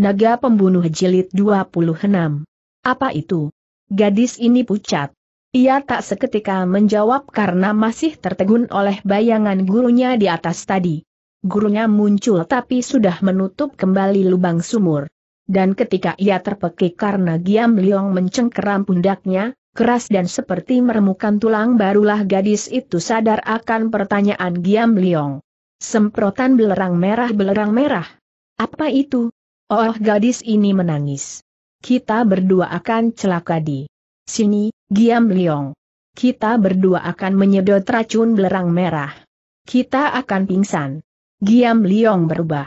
Naga Pembunuh Jilid 26. Apa itu? Gadis ini pucat. Ia tak seketika menjawab karena masih tertegun oleh bayangan gurunya di atas tadi. Gurunya muncul tapi sudah menutup kembali lubang sumur. Dan ketika ia terpekik karena Giam Leong mencengkeram pundaknya, keras dan seperti meremukan tulang barulah gadis itu sadar akan pertanyaan Giam Leong. Semprotan belerang merah belerang merah. Apa itu? Oh gadis ini menangis. Kita berdua akan celaka di sini, Giam Liong. Kita berdua akan menyedot racun belerang merah. Kita akan pingsan. Giam Liong berubah.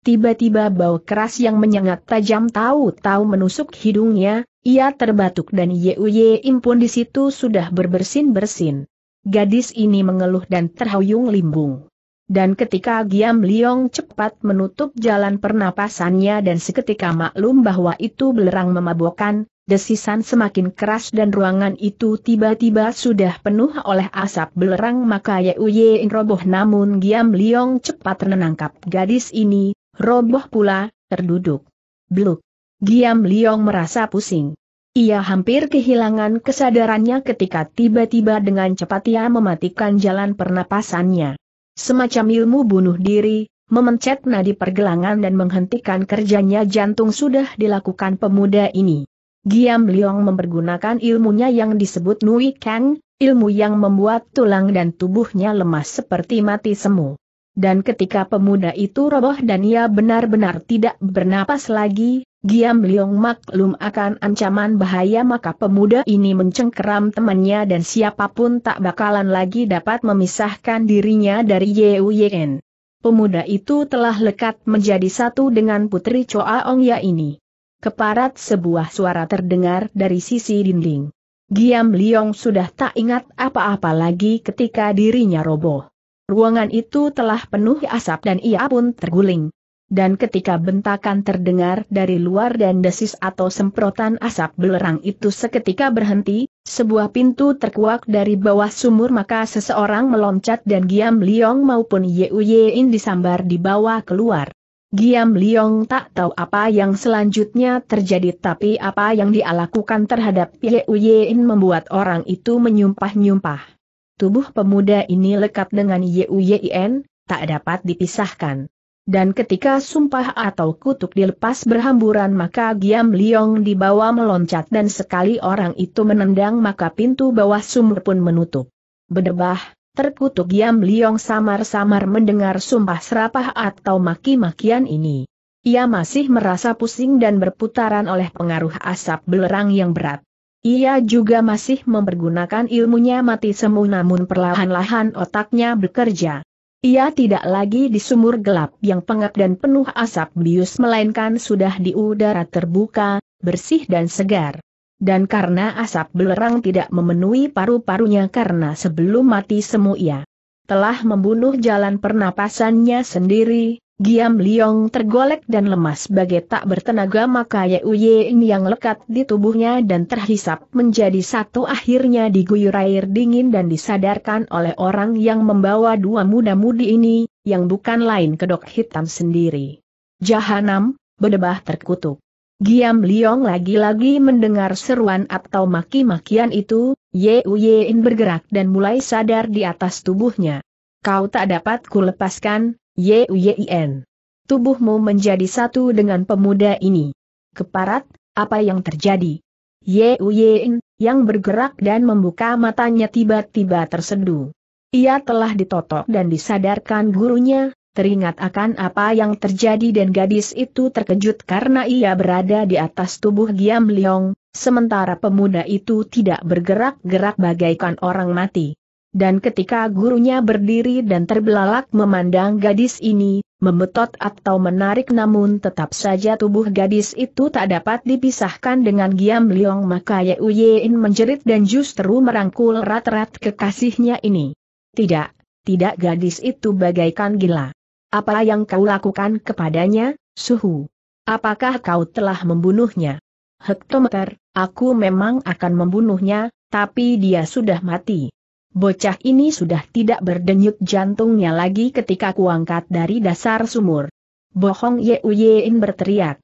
Tiba-tiba bau keras yang menyengat tajam tahu-tahu menusuk hidungnya, ia terbatuk dan Yuye Impun di situ sudah berbersin-bersin. Gadis ini mengeluh dan terhuyung limbung. Dan ketika Giam Liong cepat menutup jalan pernapasannya dan seketika maklum bahwa itu belerang memabukkan, desisan semakin keras dan ruangan itu tiba-tiba sudah penuh oleh asap belerang maka Yeuyein roboh namun Giam Liong cepat menangkap gadis ini, roboh pula, terduduk. Bluk. Giam Liong merasa pusing. Ia hampir kehilangan kesadarannya ketika tiba-tiba dengan cepat ia mematikan jalan pernapasannya. Semacam ilmu bunuh diri, memencet nadi pergelangan dan menghentikan kerjanya jantung sudah dilakukan pemuda ini. Giam Liong mempergunakan ilmunya yang disebut Nui Kang, ilmu yang membuat tulang dan tubuhnya lemas seperti mati semu. Dan ketika pemuda itu roboh dan ia benar-benar tidak bernapas lagi, Giam Liong maklum akan ancaman bahaya maka pemuda ini mencengkeram temannya dan siapapun tak bakalan lagi dapat memisahkan dirinya dari Yeu Yen. Pemuda itu telah lekat menjadi satu dengan putri Choa Ong Ya ini. Keparat sebuah suara terdengar dari sisi dinding. Giam Liong sudah tak ingat apa-apa lagi ketika dirinya roboh. Ruangan itu telah penuh asap dan ia pun terguling. Dan ketika bentakan terdengar dari luar dan desis atau semprotan asap belerang itu seketika berhenti, sebuah pintu terkuak dari bawah sumur maka seseorang meloncat dan Giam Liong maupun Yein disambar di bawah keluar. Giam Liong tak tahu apa yang selanjutnya terjadi tapi apa yang dia lakukan terhadap Yein membuat orang itu menyumpah-nyumpah. Tubuh pemuda ini lekat dengan Yuyin, tak dapat dipisahkan. Dan ketika sumpah atau kutuk dilepas berhamburan maka Giam Liong dibawa meloncat dan sekali orang itu menendang maka pintu bawah sumur pun menutup. Berdebah, terkutuk Giam Liong samar-samar mendengar sumpah serapah atau maki-makian ini. Ia masih merasa pusing dan berputaran oleh pengaruh asap belerang yang berat. Ia juga masih mempergunakan ilmunya mati semu namun perlahan-lahan otaknya bekerja. Ia tidak lagi di sumur gelap yang pengap dan penuh asap bius melainkan sudah di udara terbuka, bersih dan segar. Dan karena asap belerang tidak memenuhi paru-parunya karena sebelum mati semu ia telah membunuh jalan pernapasannya sendiri, Giam Liong tergolek dan lemas bagai tak bertenaga maka Ye Ying yang lekat di tubuhnya dan terhisap menjadi satu akhirnya diguyur air dingin dan disadarkan oleh orang yang membawa dua muda-mudi ini, yang bukan lain kedok hitam sendiri. Jahanam, berdebah terkutuk. Giam Liong lagi-lagi mendengar seruan atau maki-makian itu, Ye Ying bergerak dan mulai sadar di atas tubuhnya. Kau tak dapat kulepaskan, Yuyin. Tubuhmu menjadi satu dengan pemuda ini. Keparat, apa yang terjadi? Yuyin, yang bergerak dan membuka matanya tiba-tiba terseduh. Ia telah ditotok dan disadarkan gurunya, teringat akan apa yang terjadi dan gadis itu terkejut karena ia berada di atas tubuh Giam Leong, sementara pemuda itu tidak bergerak-gerak bagaikan orang mati dan ketika gurunya berdiri dan terbelalak memandang gadis ini, memetot atau menarik namun tetap saja tubuh gadis itu tak dapat dipisahkan dengan Giam Liong maka Yu Yein menjerit dan justru merangkul rat-rat kekasihnya ini. Tidak, tidak gadis itu bagaikan gila. Apa yang kau lakukan kepadanya, Suhu? Apakah kau telah membunuhnya? Hektometer, aku memang akan membunuhnya, tapi dia sudah mati. Bocah ini sudah tidak berdenyut jantungnya lagi ketika kuangkat dari dasar sumur. Bohong Ye Yeuyein berteriak.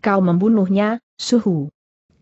Kau membunuhnya, Suhu.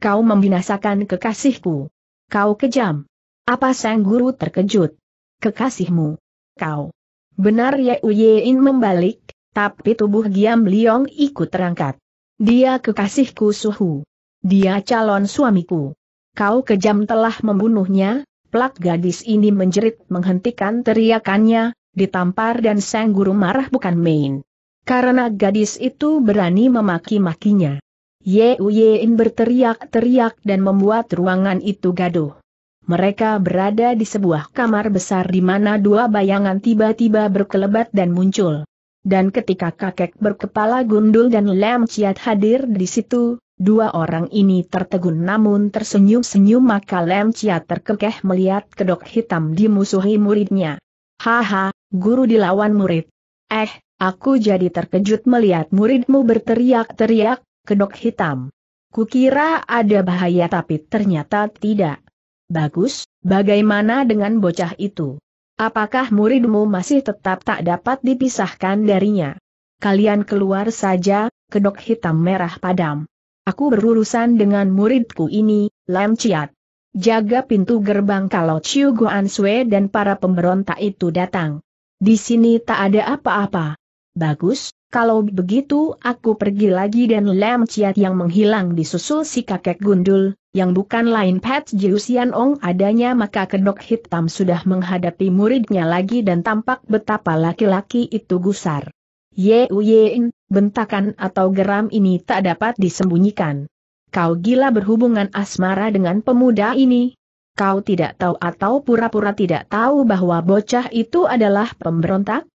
Kau membinasakan kekasihku. Kau kejam. Apa sang guru terkejut? Kekasihmu. Kau. Benar Ye Yeuyein membalik, tapi tubuh Giam Liong ikut terangkat. Dia kekasihku Suhu. Dia calon suamiku. Kau kejam telah membunuhnya, Plak gadis ini menjerit menghentikan teriakannya, ditampar dan sang guru marah bukan main. Karena gadis itu berani memaki-makinya. Ye Yein berteriak-teriak dan membuat ruangan itu gaduh. Mereka berada di sebuah kamar besar di mana dua bayangan tiba-tiba berkelebat dan muncul dan ketika kakek berkepala gundul dan Lam Ciat hadir di situ, dua orang ini tertegun namun tersenyum-senyum maka Lam Ciat terkekeh melihat kedok hitam dimusuhi muridnya. Haha, guru dilawan murid. Eh, aku jadi terkejut melihat muridmu berteriak-teriak, kedok hitam. Kukira ada bahaya tapi ternyata tidak. Bagus, bagaimana dengan bocah itu? Apakah muridmu masih tetap tak dapat dipisahkan darinya? Kalian keluar saja, kedok hitam merah padam. Aku berurusan dengan muridku ini, Lam Chiat. Jaga pintu gerbang kalau Chiu Guan Sui dan para pemberontak itu datang. Di sini tak ada apa-apa. Bagus, kalau begitu aku pergi lagi dan Lam Chiat yang menghilang disusul si kakek gundul, yang bukan lain Pat Jiusian Ong adanya maka kedok hitam sudah menghadapi muridnya lagi dan tampak betapa laki-laki itu gusar. Ye Uyein, bentakan atau geram ini tak dapat disembunyikan. Kau gila berhubungan asmara dengan pemuda ini. Kau tidak tahu atau pura-pura tidak tahu bahwa bocah itu adalah pemberontak?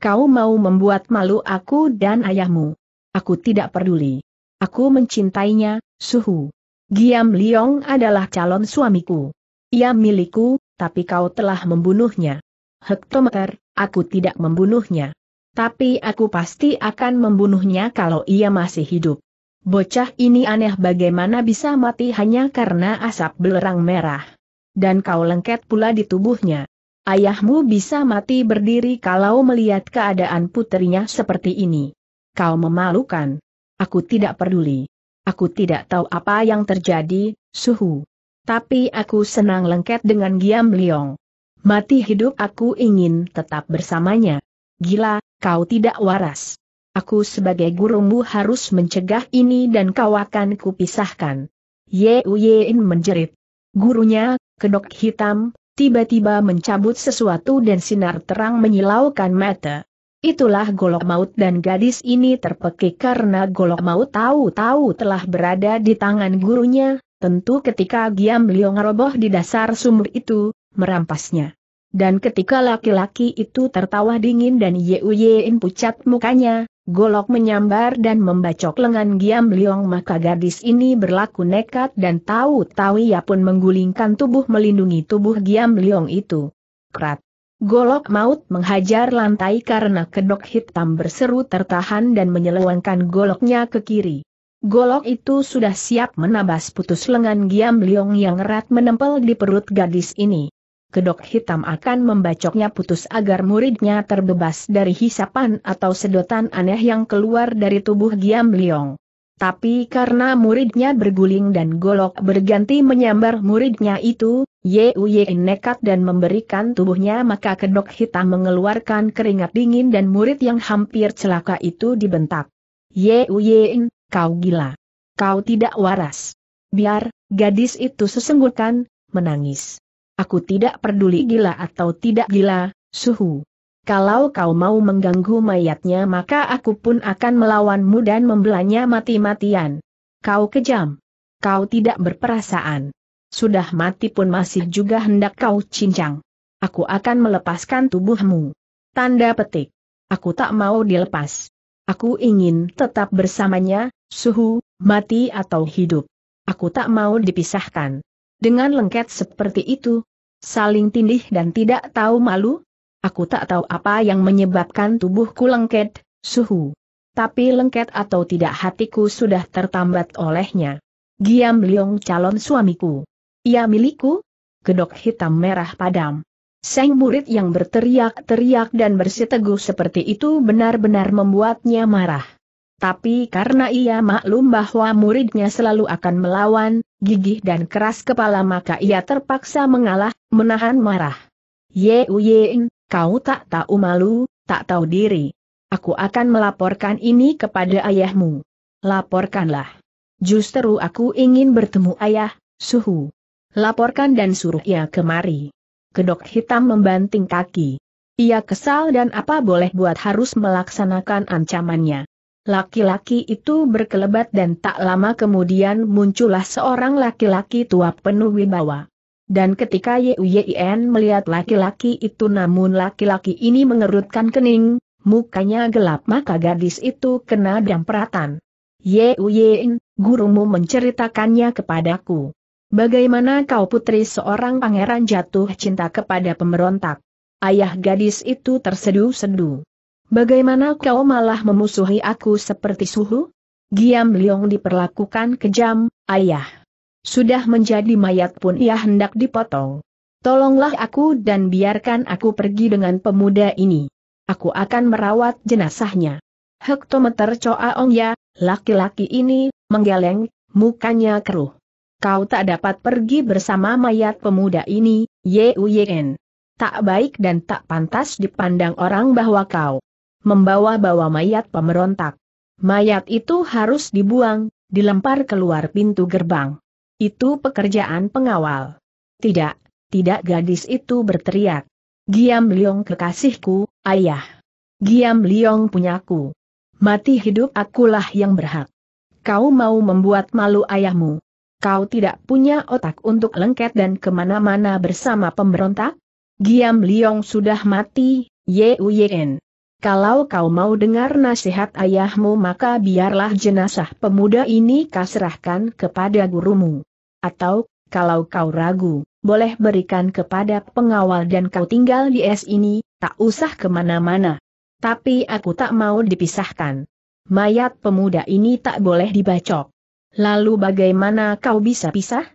Kau mau membuat malu aku dan ayahmu. Aku tidak peduli. Aku mencintainya, suhu. Giam Liong adalah calon suamiku. Ia milikku, tapi kau telah membunuhnya. Hektometer, aku tidak membunuhnya. Tapi aku pasti akan membunuhnya kalau ia masih hidup. Bocah ini aneh bagaimana bisa mati hanya karena asap belerang merah. Dan kau lengket pula di tubuhnya. Ayahmu bisa mati berdiri kalau melihat keadaan putrinya seperti ini. Kau memalukan. Aku tidak peduli. Aku tidak tahu apa yang terjadi, suhu. Tapi aku senang lengket dengan Giam Liong. Mati hidup aku ingin tetap bersamanya. Gila, kau tidak waras. Aku sebagai gurumu harus mencegah ini dan kau akan kupisahkan. Ye Uyein menjerit. Gurunya, kedok hitam, tiba-tiba mencabut sesuatu dan sinar terang menyilaukan mata. Itulah golok maut dan gadis ini terpekik karena golok maut tahu-tahu telah berada di tangan gurunya, tentu ketika Giam Liong roboh di dasar sumur itu, merampasnya. Dan ketika laki-laki itu tertawa dingin dan yeuyein pucat mukanya, golok menyambar dan membacok lengan Giam Liong maka gadis ini berlaku nekat dan tahu-tahu ia pun menggulingkan tubuh melindungi tubuh Giam Liong itu. Krat. Golok maut menghajar lantai karena kedok hitam berseru tertahan dan menyelewengkan goloknya ke kiri. Golok itu sudah siap menabas putus lengan Giam Liong yang erat menempel di perut gadis ini. Kedok hitam akan membacoknya putus agar muridnya terbebas dari hisapan atau sedotan aneh yang keluar dari tubuh Giam Liong. Tapi karena muridnya berguling dan golok berganti menyambar muridnya itu, Yuyen nekat dan memberikan tubuhnya maka kedok hitam mengeluarkan keringat dingin dan murid yang hampir celaka itu dibentak. Yuyen, kau gila. Kau tidak waras. Biar, gadis itu sesenggukan, menangis. Aku tidak peduli gila atau tidak gila, suhu. Kalau kau mau mengganggu mayatnya maka aku pun akan melawanmu dan membelanya mati-matian. Kau kejam. Kau tidak berperasaan. Sudah mati pun masih juga hendak kau cincang. Aku akan melepaskan tubuhmu. Tanda petik. Aku tak mau dilepas. Aku ingin tetap bersamanya, suhu, mati atau hidup. Aku tak mau dipisahkan. Dengan lengket seperti itu, saling tindih dan tidak tahu malu, aku tak tahu apa yang menyebabkan tubuhku lengket, suhu tapi lengket atau tidak hatiku sudah tertambat olehnya. Giam Liong calon suamiku. Ia milikku? Kedok hitam merah padam. Seng murid yang berteriak-teriak dan bersiteguh seperti itu benar-benar membuatnya marah. Tapi karena ia maklum bahwa muridnya selalu akan melawan, gigih dan keras kepala maka ia terpaksa mengalah, menahan marah. Ye Uyeng, kau tak tahu malu, tak tahu diri. Aku akan melaporkan ini kepada ayahmu. Laporkanlah. Justru aku ingin bertemu ayah, suhu. Laporkan dan suruh ia kemari. Kedok hitam membanting kaki. Ia kesal dan apa boleh buat harus melaksanakan ancamannya. Laki-laki itu berkelebat dan tak lama kemudian muncullah seorang laki-laki tua penuh wibawa. Dan ketika Yuyen melihat laki-laki itu namun laki-laki ini mengerutkan kening, mukanya gelap maka gadis itu kena damperatan. Yuyen, gurumu menceritakannya kepadaku. Bagaimana kau putri seorang pangeran jatuh cinta kepada pemberontak? Ayah gadis itu terseduh sedu. Bagaimana kau malah memusuhi aku seperti suhu? Giam Liong diperlakukan kejam, ayah. Sudah menjadi mayat pun ia hendak dipotong. Tolonglah aku dan biarkan aku pergi dengan pemuda ini. Aku akan merawat jenazahnya. Hektometer Choa Ong Ya, laki-laki ini, menggeleng, mukanya keruh kau tak dapat pergi bersama mayat pemuda ini, Uyen. Tak baik dan tak pantas dipandang orang bahwa kau membawa-bawa mayat pemberontak. Mayat itu harus dibuang, dilempar keluar pintu gerbang. Itu pekerjaan pengawal. Tidak, tidak gadis itu berteriak. Giam Liong kekasihku, ayah. Giam Liong punyaku. Mati hidup akulah yang berhak. Kau mau membuat malu ayahmu kau tidak punya otak untuk lengket dan kemana-mana bersama pemberontak? Giam Liong sudah mati, Ye Uyen. Kalau kau mau dengar nasihat ayahmu maka biarlah jenazah pemuda ini kaserahkan kepada gurumu. Atau, kalau kau ragu, boleh berikan kepada pengawal dan kau tinggal di es ini, tak usah kemana-mana. Tapi aku tak mau dipisahkan. Mayat pemuda ini tak boleh dibacok. Lalu bagaimana kau bisa pisah?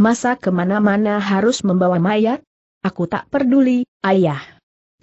Masa kemana-mana harus membawa mayat? Aku tak peduli, ayah.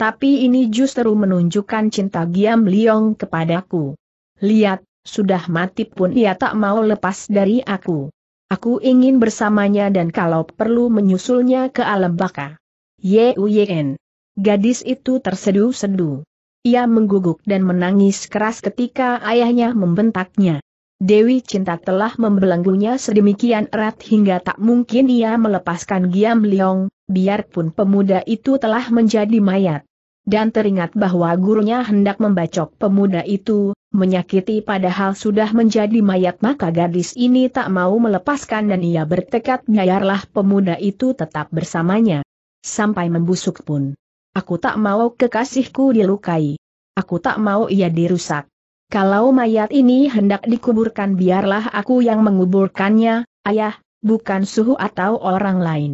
Tapi ini justru menunjukkan cinta Giam Liong kepadaku. Lihat, sudah mati pun ia tak mau lepas dari aku. Aku ingin bersamanya dan kalau perlu menyusulnya ke alam baka. Yuyen. Gadis itu terseduh-seduh. Ia mengguguk dan menangis keras ketika ayahnya membentaknya. Dewi Cinta telah membelenggunya sedemikian erat hingga tak mungkin ia melepaskan Giam Liong, biarpun pemuda itu telah menjadi mayat. Dan teringat bahwa gurunya hendak membacok pemuda itu, menyakiti padahal sudah menjadi mayat maka gadis ini tak mau melepaskan dan ia bertekad biarlah pemuda itu tetap bersamanya. Sampai membusuk pun. Aku tak mau kekasihku dilukai. Aku tak mau ia dirusak kalau mayat ini hendak dikuburkan biarlah aku yang menguburkannya, ayah, bukan suhu atau orang lain.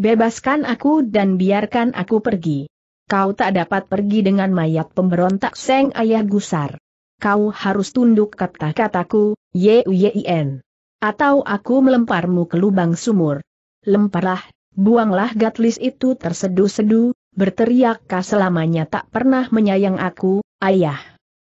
Bebaskan aku dan biarkan aku pergi. Kau tak dapat pergi dengan mayat pemberontak Seng Ayah Gusar. Kau harus tunduk kata-kataku, Yuyin. Atau aku melemparmu ke lubang sumur. Lemparlah, buanglah gatlis itu terseduh-seduh, berteriak selamanya tak pernah menyayang aku, ayah.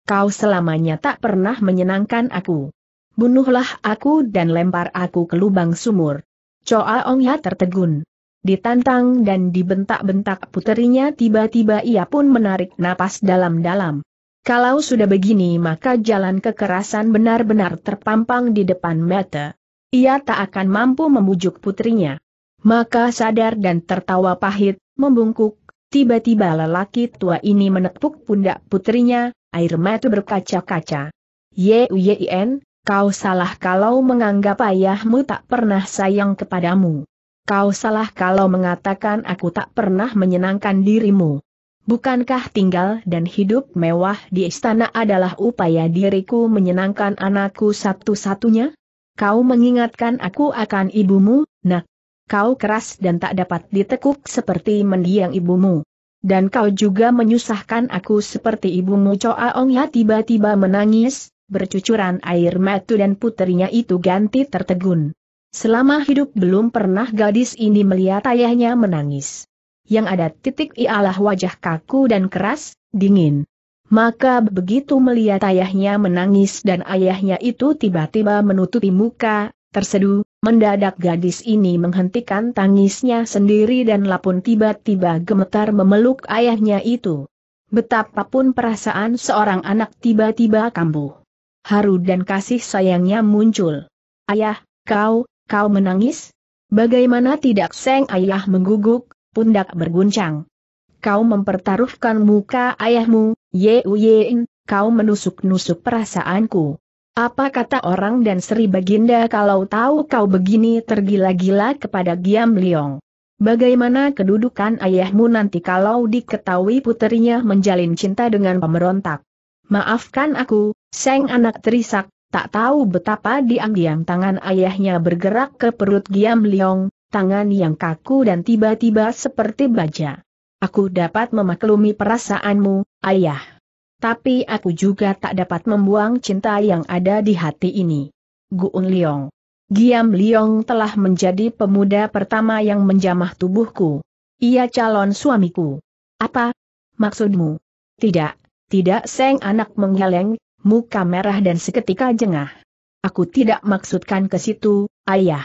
Kau selamanya tak pernah menyenangkan aku. Bunuhlah aku dan lempar aku ke lubang sumur. Choa Ong Ya tertegun. Ditantang dan dibentak-bentak puterinya tiba-tiba ia pun menarik napas dalam-dalam. Kalau sudah begini maka jalan kekerasan benar-benar terpampang di depan mata. Ia tak akan mampu membujuk putrinya. Maka sadar dan tertawa pahit, membungkuk, tiba-tiba lelaki tua ini menepuk pundak putrinya, air mata berkaca-kaca. Yuyin, kau salah kalau menganggap ayahmu tak pernah sayang kepadamu. Kau salah kalau mengatakan aku tak pernah menyenangkan dirimu. Bukankah tinggal dan hidup mewah di istana adalah upaya diriku menyenangkan anakku satu-satunya? Kau mengingatkan aku akan ibumu, nak. Kau keras dan tak dapat ditekuk seperti mendiang ibumu. Dan kau juga menyusahkan aku seperti ibumu Choa Ong Ya tiba-tiba menangis, bercucuran air mata dan puterinya itu ganti tertegun. Selama hidup belum pernah gadis ini melihat ayahnya menangis. Yang ada titik ialah wajah kaku dan keras, dingin. Maka begitu melihat ayahnya menangis dan ayahnya itu tiba-tiba menutupi muka, Tersedu, mendadak gadis ini menghentikan tangisnya sendiri dan Lapun tiba-tiba gemetar memeluk ayahnya itu. Betapapun perasaan seorang anak tiba-tiba kambuh. Haru dan kasih sayangnya muncul. Ayah, kau, kau menangis? Bagaimana tidak seng ayah mengguguk, pundak berguncang. Kau mempertaruhkan muka ayahmu, ye Yein, kau menusuk-nusuk perasaanku. Apa kata orang dan Sri Baginda kalau tahu kau begini tergila-gila kepada Giam Liong? Bagaimana kedudukan ayahmu nanti kalau diketahui puterinya menjalin cinta dengan pemberontak? Maafkan aku, Seng anak terisak, tak tahu betapa diam-diam tangan ayahnya bergerak ke perut Giam Liong, tangan yang kaku dan tiba-tiba seperti baja. Aku dapat memaklumi perasaanmu, ayah. Tapi aku juga tak dapat membuang cinta yang ada di hati ini. Guun Liong. Giam Liong telah menjadi pemuda pertama yang menjamah tubuhku. Ia calon suamiku. Apa? Maksudmu? Tidak, tidak Seng anak menggeleng, muka merah dan seketika jengah. Aku tidak maksudkan ke situ, ayah.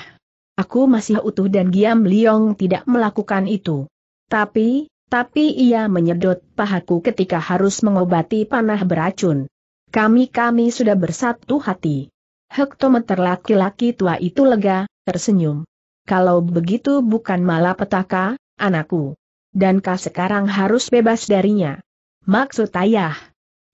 Aku masih utuh dan Giam Liong tidak melakukan itu. Tapi, tapi ia menyedot pahaku ketika harus mengobati panah beracun. Kami-kami sudah bersatu hati. Hektometer laki-laki tua itu lega, tersenyum. Kalau begitu bukan malapetaka, anakku. Dan kau sekarang harus bebas darinya. Maksud ayah.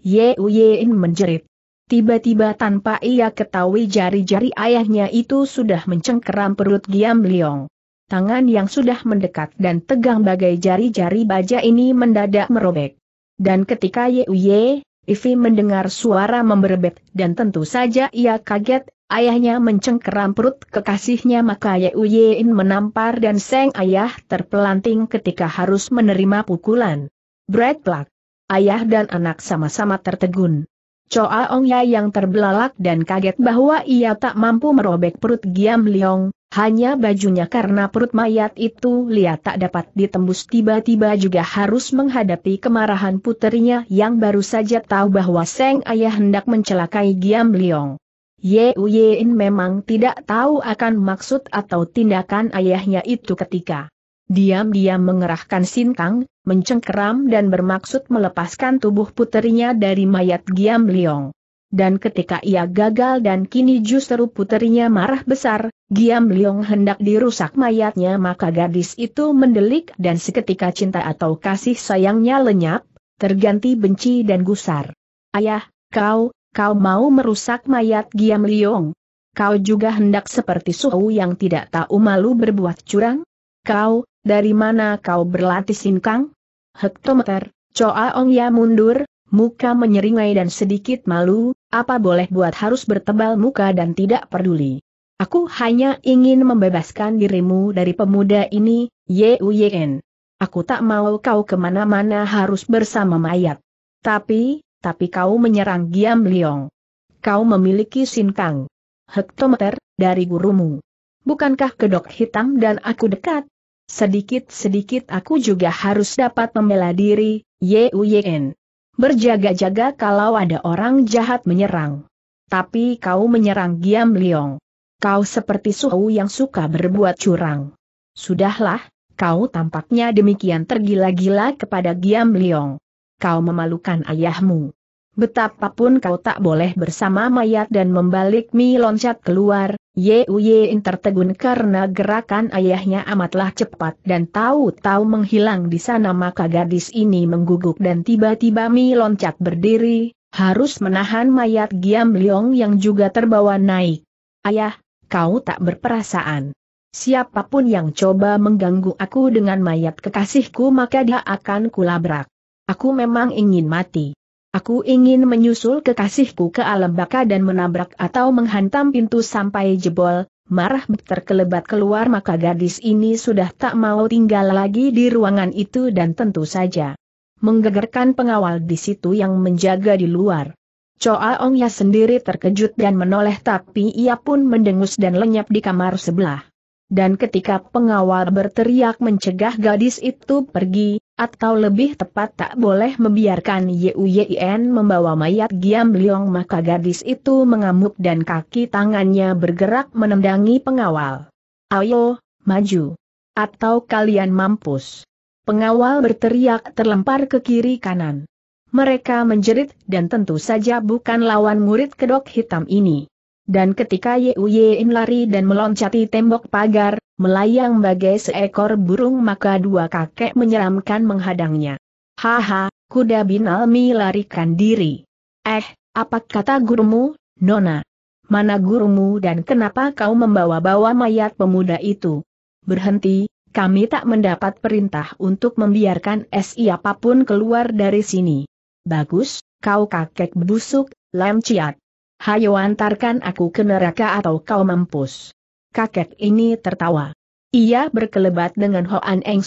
Ye Uyein menjerit. Tiba-tiba tanpa ia ketahui jari-jari ayahnya itu sudah mencengkeram perut Giam Liong tangan yang sudah mendekat dan tegang bagai jari-jari baja ini mendadak merobek. Dan ketika Yuye, Ivi mendengar suara memberebet dan tentu saja ia kaget, ayahnya mencengkeram perut kekasihnya maka In menampar dan seng ayah terpelanting ketika harus menerima pukulan. Brad Black, Ayah dan anak sama-sama tertegun. Choa Ong Ya yang terbelalak dan kaget bahwa ia tak mampu merobek perut Giam Leong, hanya bajunya karena perut mayat itu Lia tak dapat ditembus tiba-tiba juga harus menghadapi kemarahan puterinya yang baru saja tahu bahwa Seng Ayah hendak mencelakai Giam Liong. Ye Uyein memang tidak tahu akan maksud atau tindakan ayahnya itu ketika diam-diam mengerahkan sintang, mencengkeram dan bermaksud melepaskan tubuh puterinya dari mayat Giam Liong dan ketika ia gagal dan kini justru puterinya marah besar, Giam Liong hendak dirusak mayatnya maka gadis itu mendelik dan seketika cinta atau kasih sayangnya lenyap, terganti benci dan gusar. Ayah, kau, kau mau merusak mayat Giam Liong? Kau juga hendak seperti Suhu yang tidak tahu malu berbuat curang? Kau, dari mana kau berlatih sinkang? Hektometer, Choa Ong Ya mundur, muka menyeringai dan sedikit malu, apa boleh buat harus bertebal muka dan tidak peduli. Aku hanya ingin membebaskan dirimu dari pemuda ini, Yuyen. Aku tak mau kau kemana-mana harus bersama mayat. Tapi, tapi kau menyerang Giam Liong. Kau memiliki sinkang. Hektometer, dari gurumu. Bukankah kedok hitam dan aku dekat? Sedikit-sedikit aku juga harus dapat membela diri, Yuyen berjaga-jaga kalau ada orang jahat menyerang. Tapi kau menyerang Giam Liong. Kau seperti suhu yang suka berbuat curang. Sudahlah, kau tampaknya demikian tergila-gila kepada Giam Liong. Kau memalukan ayahmu. Betapapun kau tak boleh bersama mayat dan membalik mi loncat keluar, Yein tertegun karena gerakan ayahnya amatlah cepat dan tahu-tahu menghilang di sana maka gadis ini mengguguk dan tiba-tiba mi loncat berdiri, harus menahan mayat Giam Leong yang juga terbawa naik. Ayah, kau tak berperasaan. Siapapun yang coba mengganggu aku dengan mayat kekasihku maka dia akan kulabrak. Aku memang ingin mati. Aku ingin menyusul kekasihku ke alam baka dan menabrak atau menghantam pintu sampai jebol, marah terkelebat keluar maka gadis ini sudah tak mau tinggal lagi di ruangan itu dan tentu saja menggegerkan pengawal di situ yang menjaga di luar. Choa Ongya sendiri terkejut dan menoleh tapi ia pun mendengus dan lenyap di kamar sebelah. Dan ketika pengawal berteriak mencegah gadis itu pergi, atau lebih tepat tak boleh membiarkan Yuyen membawa mayat Giam Liong maka gadis itu mengamuk dan kaki tangannya bergerak menendangi pengawal. Ayo, maju. Atau kalian mampus. Pengawal berteriak terlempar ke kiri kanan. Mereka menjerit dan tentu saja bukan lawan murid kedok hitam ini. Dan ketika Yuyein lari dan meloncati tembok pagar, melayang bagai seekor burung maka dua kakek menyeramkan menghadangnya. Haha, kuda binalmi larikan diri. Eh, apa kata gurumu, Nona? Mana gurumu dan kenapa kau membawa-bawa mayat pemuda itu? Berhenti, kami tak mendapat perintah untuk membiarkan siapapun keluar dari sini. Bagus, kau kakek busuk, lem ciat. Hayo antarkan aku ke neraka atau kau mampus kakek ini tertawa. Ia berkelebat dengan Hoan Eng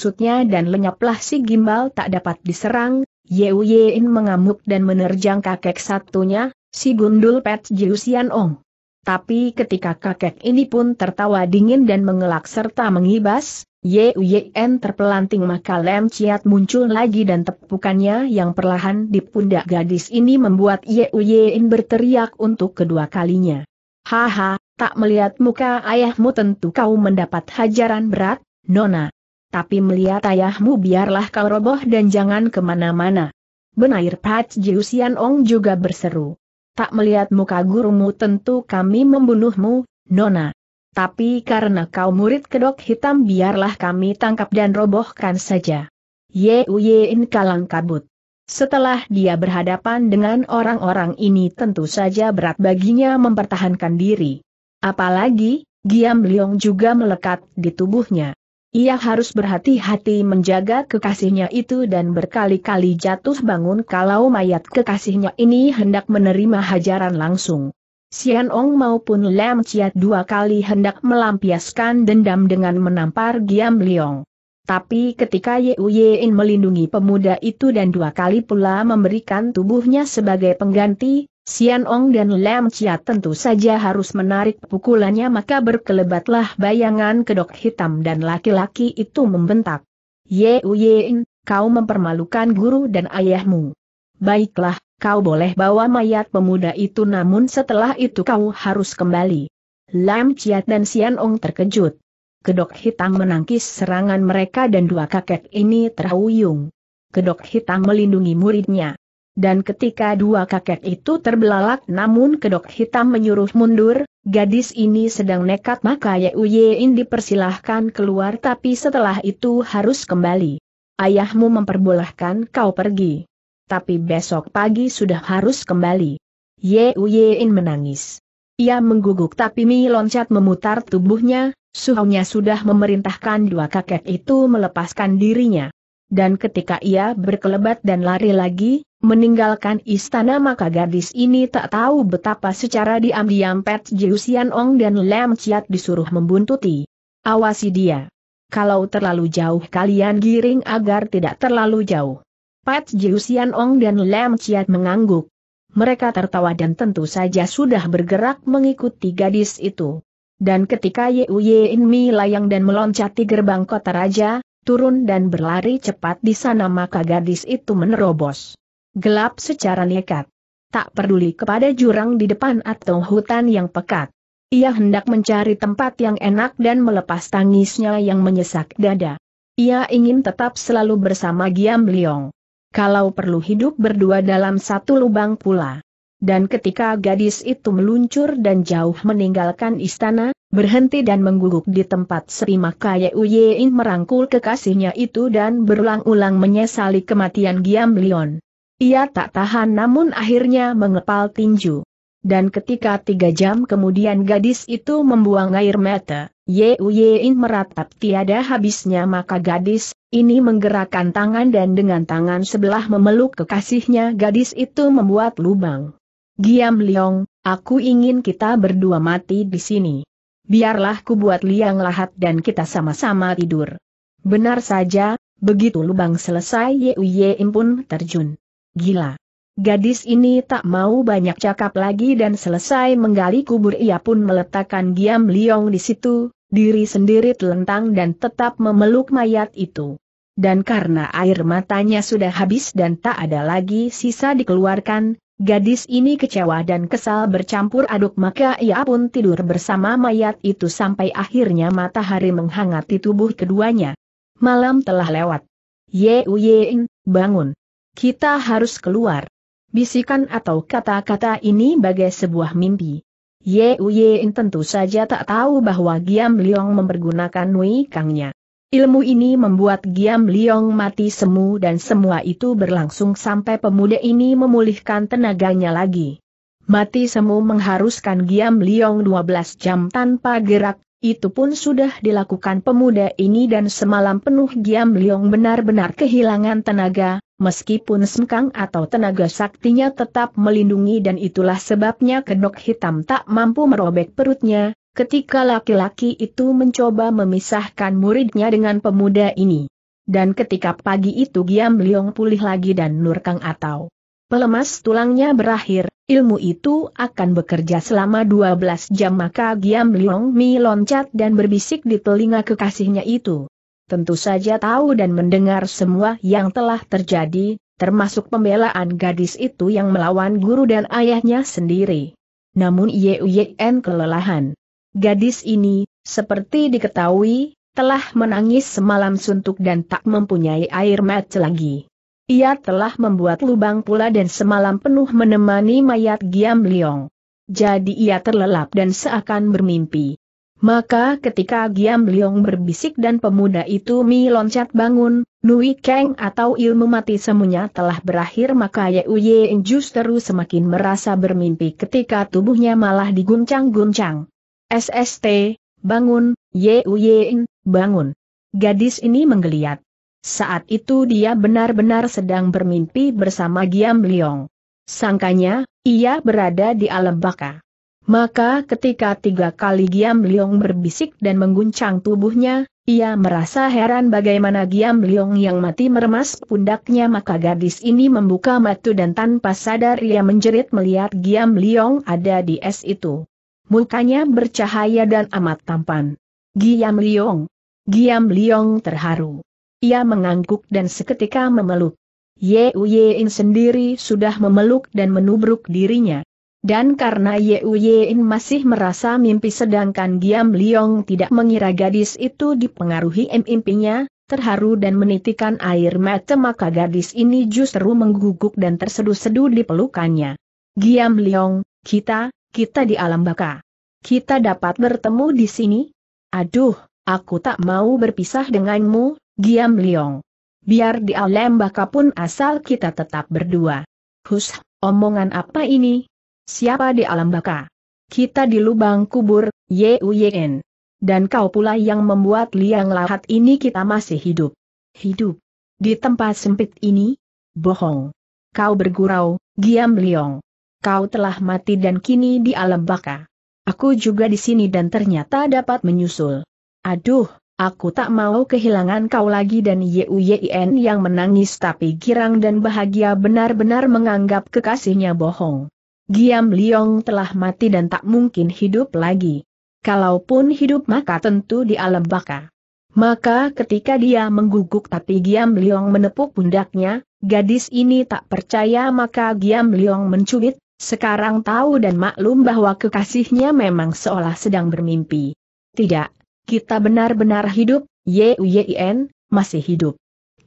dan lenyaplah si gimbal tak dapat diserang, Yeu Yein mengamuk dan menerjang kakek satunya, si gundul Pet Jiusian Ong. Tapi ketika kakek ini pun tertawa dingin dan mengelak serta mengibas, Yein terpelanting maka Lem Ciat muncul lagi dan tepukannya yang perlahan di pundak gadis ini membuat Yein berteriak untuk kedua kalinya. Haha, tak melihat muka ayahmu tentu kau mendapat hajaran berat, Nona. Tapi melihat ayahmu biarlah kau roboh dan jangan kemana-mana. Benair Pat Jiusian Ong juga berseru. Tak melihat muka gurumu tentu kami membunuhmu, Nona. Tapi karena kau murid kedok hitam biarlah kami tangkap dan robohkan saja. Uyein kalang kabut. Setelah dia berhadapan dengan orang-orang ini tentu saja berat baginya mempertahankan diri. Apalagi, Giam Liong juga melekat di tubuhnya. Ia harus berhati-hati menjaga kekasihnya itu dan berkali-kali jatuh bangun kalau mayat kekasihnya ini hendak menerima hajaran langsung. Sian Ong maupun Lam Chiat dua kali hendak melampiaskan dendam dengan menampar Giam Liong. Tapi ketika Ye Uyein melindungi pemuda itu dan dua kali pula memberikan tubuhnya sebagai pengganti, Sian Ong dan Lam Chia tentu saja harus menarik pukulannya maka berkelebatlah bayangan kedok hitam dan laki-laki itu membentak. Ye Uyein, kau mempermalukan guru dan ayahmu. Baiklah, kau boleh bawa mayat pemuda itu namun setelah itu kau harus kembali. Lam Chia dan Sian Ong terkejut. Kedok hitam menangkis serangan mereka dan dua kakek ini terhuyung. Kedok hitam melindungi muridnya. Dan ketika dua kakek itu terbelalak namun kedok hitam menyuruh mundur, gadis ini sedang nekat maka Yein dipersilahkan keluar tapi setelah itu harus kembali. Ayahmu memperbolehkan kau pergi. Tapi besok pagi sudah harus kembali. Yein menangis. Ia mengguguk tapi Mi loncat memutar tubuhnya, suhunya sudah memerintahkan dua kakek itu melepaskan dirinya. Dan ketika ia berkelebat dan lari lagi, meninggalkan istana maka gadis ini tak tahu betapa secara diam-diam Pet Jiusian Ong dan Lam Chiat disuruh membuntuti. Awasi dia. Kalau terlalu jauh kalian giring agar tidak terlalu jauh. Pet Jiusian Ong dan Lam Chiat mengangguk. Mereka tertawa dan tentu saja sudah bergerak mengikuti gadis itu. Dan ketika Yeu Mi layang dan meloncati gerbang kota raja, turun dan berlari cepat di sana maka gadis itu menerobos. Gelap secara nekat. Tak peduli kepada jurang di depan atau hutan yang pekat. Ia hendak mencari tempat yang enak dan melepas tangisnya yang menyesak dada. Ia ingin tetap selalu bersama Giam Leong. Kalau perlu hidup berdua dalam satu lubang pula. Dan ketika gadis itu meluncur dan jauh meninggalkan istana, berhenti dan mengguguk di tempat sepi maka Yein merangkul kekasihnya itu dan berulang-ulang menyesali kematian Giam Leong. Ia tak tahan namun akhirnya mengepal tinju. Dan ketika tiga jam kemudian gadis itu membuang air mata, Uyein meratap tiada habisnya maka gadis, ini menggerakkan tangan dan dengan tangan sebelah memeluk kekasihnya gadis itu membuat lubang. Giam Liong, aku ingin kita berdua mati di sini. Biarlah ku buat liang lahat dan kita sama-sama tidur. Benar saja, begitu lubang selesai Uyein pun terjun. Gila. Gadis ini tak mau banyak cakap lagi dan selesai menggali kubur ia pun meletakkan Giam Liong di situ, diri sendiri telentang dan tetap memeluk mayat itu. Dan karena air matanya sudah habis dan tak ada lagi sisa dikeluarkan, gadis ini kecewa dan kesal bercampur aduk maka ia pun tidur bersama mayat itu sampai akhirnya matahari menghangati tubuh keduanya. Malam telah lewat. Ye Uyein, bangun. Kita harus keluar. Bisikan atau kata-kata ini bagai sebuah mimpi. Ye Uyein tentu saja tak tahu bahwa Giam Liong mempergunakan Nui Kangnya. Ilmu ini membuat Giam Liong mati semu dan semua itu berlangsung sampai pemuda ini memulihkan tenaganya lagi. Mati semu mengharuskan Giam Liong 12 jam tanpa gerak, itu pun sudah dilakukan pemuda ini dan semalam penuh Giam Liong benar-benar kehilangan tenaga, meskipun sengkang atau tenaga saktinya tetap melindungi dan itulah sebabnya kedok hitam tak mampu merobek perutnya, ketika laki-laki itu mencoba memisahkan muridnya dengan pemuda ini. Dan ketika pagi itu Giam Liong pulih lagi dan nurkang atau pelemas tulangnya berakhir, ilmu itu akan bekerja selama 12 jam maka Giam Liong Mi loncat dan berbisik di telinga kekasihnya itu tentu saja tahu dan mendengar semua yang telah terjadi, termasuk pembelaan gadis itu yang melawan guru dan ayahnya sendiri. Namun Yuyen kelelahan. Gadis ini, seperti diketahui, telah menangis semalam suntuk dan tak mempunyai air mata lagi. Ia telah membuat lubang pula dan semalam penuh menemani mayat Giam Liong. Jadi ia terlelap dan seakan bermimpi. Maka ketika Giam Liong berbisik dan pemuda itu mi loncat bangun, Nui Kang atau ilmu mati semuanya telah berakhir maka Ye Yeng justru semakin merasa bermimpi ketika tubuhnya malah diguncang-guncang. SST, bangun, Ye Yeng, bangun. Gadis ini menggeliat. Saat itu dia benar-benar sedang bermimpi bersama Giam Liong. Sangkanya, ia berada di alam baka. Maka ketika tiga kali Giam Liong berbisik dan mengguncang tubuhnya, ia merasa heran bagaimana Giam Liong yang mati meremas pundaknya maka gadis ini membuka mata dan tanpa sadar ia menjerit melihat Giam Liong ada di es itu. Mukanya bercahaya dan amat tampan. Giam Liong. Giam Liong terharu. Ia mengangguk dan seketika memeluk. Ye Uyein sendiri sudah memeluk dan menubruk dirinya. Dan karena Ye Uyein masih merasa mimpi sedangkan Giam Liong tidak mengira gadis itu dipengaruhi mimpinya, terharu dan menitikan air mata maka gadis ini justru mengguguk dan terseduh-seduh di pelukannya. Giam Liong, kita, kita di alam baka. Kita dapat bertemu di sini? Aduh, aku tak mau berpisah denganmu, Giam Liong. Biar di alam baka pun asal kita tetap berdua. Hus, omongan apa ini? Siapa di alam baka? Kita di lubang kubur, Yuyen. Dan kau pula yang membuat liang lahat ini kita masih hidup. Hidup. Di tempat sempit ini? Bohong. Kau bergurau, Giam Liong. Kau telah mati dan kini di alam baka. Aku juga di sini dan ternyata dapat menyusul. Aduh, Aku tak mau kehilangan kau lagi dan Yuyen yang menangis tapi girang dan bahagia benar-benar menganggap kekasihnya bohong. Giam Liong telah mati dan tak mungkin hidup lagi. Kalaupun hidup maka tentu di alam baka. Maka ketika dia mengguguk tapi Giam Liong menepuk pundaknya, gadis ini tak percaya maka Giam Liong mencubit, sekarang tahu dan maklum bahwa kekasihnya memang seolah sedang bermimpi. Tidak, kita benar-benar hidup, Yuyin, masih hidup.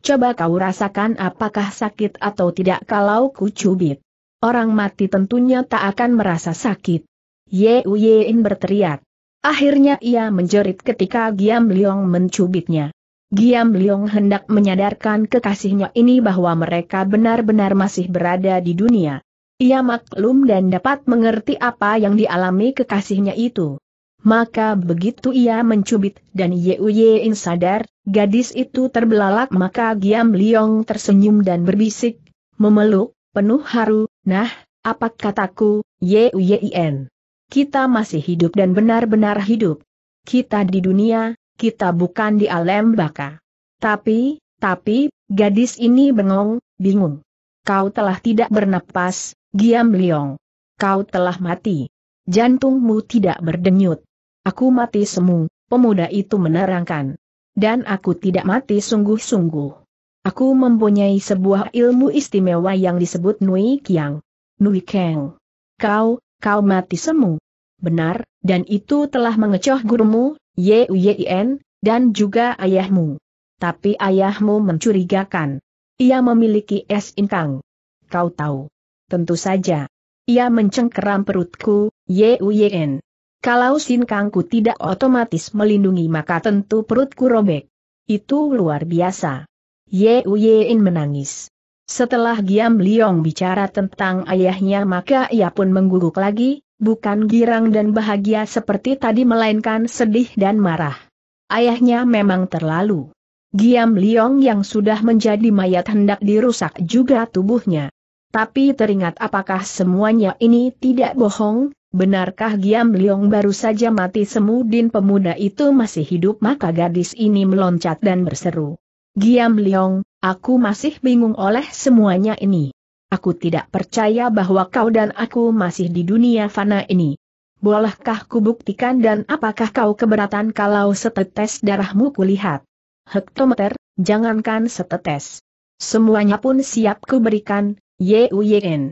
Coba kau rasakan apakah sakit atau tidak kalau ku cubit. Orang mati tentunya tak akan merasa sakit. Ye Uyein berteriak. Akhirnya ia menjerit ketika Giam Liong mencubitnya. Giam Liong hendak menyadarkan kekasihnya ini bahwa mereka benar-benar masih berada di dunia. Ia maklum dan dapat mengerti apa yang dialami kekasihnya itu. Maka begitu ia mencubit dan Ye Uyein sadar, gadis itu terbelalak maka Giam Liong tersenyum dan berbisik, memeluk, penuh haru, Nah, apa kataku, Yuyin? Kita masih hidup dan benar-benar hidup. Kita di dunia, kita bukan di alam baka. Tapi, tapi, gadis ini bengong, bingung. Kau telah tidak bernapas, Giam Liong. Kau telah mati. Jantungmu tidak berdenyut. Aku mati semu, pemuda itu menerangkan. Dan aku tidak mati sungguh-sungguh. Aku mempunyai sebuah ilmu istimewa yang disebut Nui Kiang. Nui Kiang. Kau, kau mati semu. Benar, dan itu telah mengecoh gurumu, Ye Yin, dan juga ayahmu. Tapi ayahmu mencurigakan. Ia memiliki es inkang. Kau tahu. Tentu saja. Ia mencengkeram perutku, Ye Yin. Kalau sinkangku tidak otomatis melindungi maka tentu perutku robek. Itu luar biasa. Ye Uyein menangis. Setelah Giam Liong bicara tentang ayahnya maka ia pun mengguguk lagi, bukan girang dan bahagia seperti tadi melainkan sedih dan marah. Ayahnya memang terlalu. Giam Liong yang sudah menjadi mayat hendak dirusak juga tubuhnya. Tapi teringat apakah semuanya ini tidak bohong, benarkah Giam Liong baru saja mati semudin pemuda itu masih hidup maka gadis ini meloncat dan berseru. Giam Liong, aku masih bingung oleh semuanya ini. Aku tidak percaya bahwa kau dan aku masih di dunia fana ini. Bolehkah kubuktikan dan apakah kau keberatan kalau setetes darahmu kulihat? Hektometer, jangankan setetes. Semuanya pun siap kuberikan, Yuyen.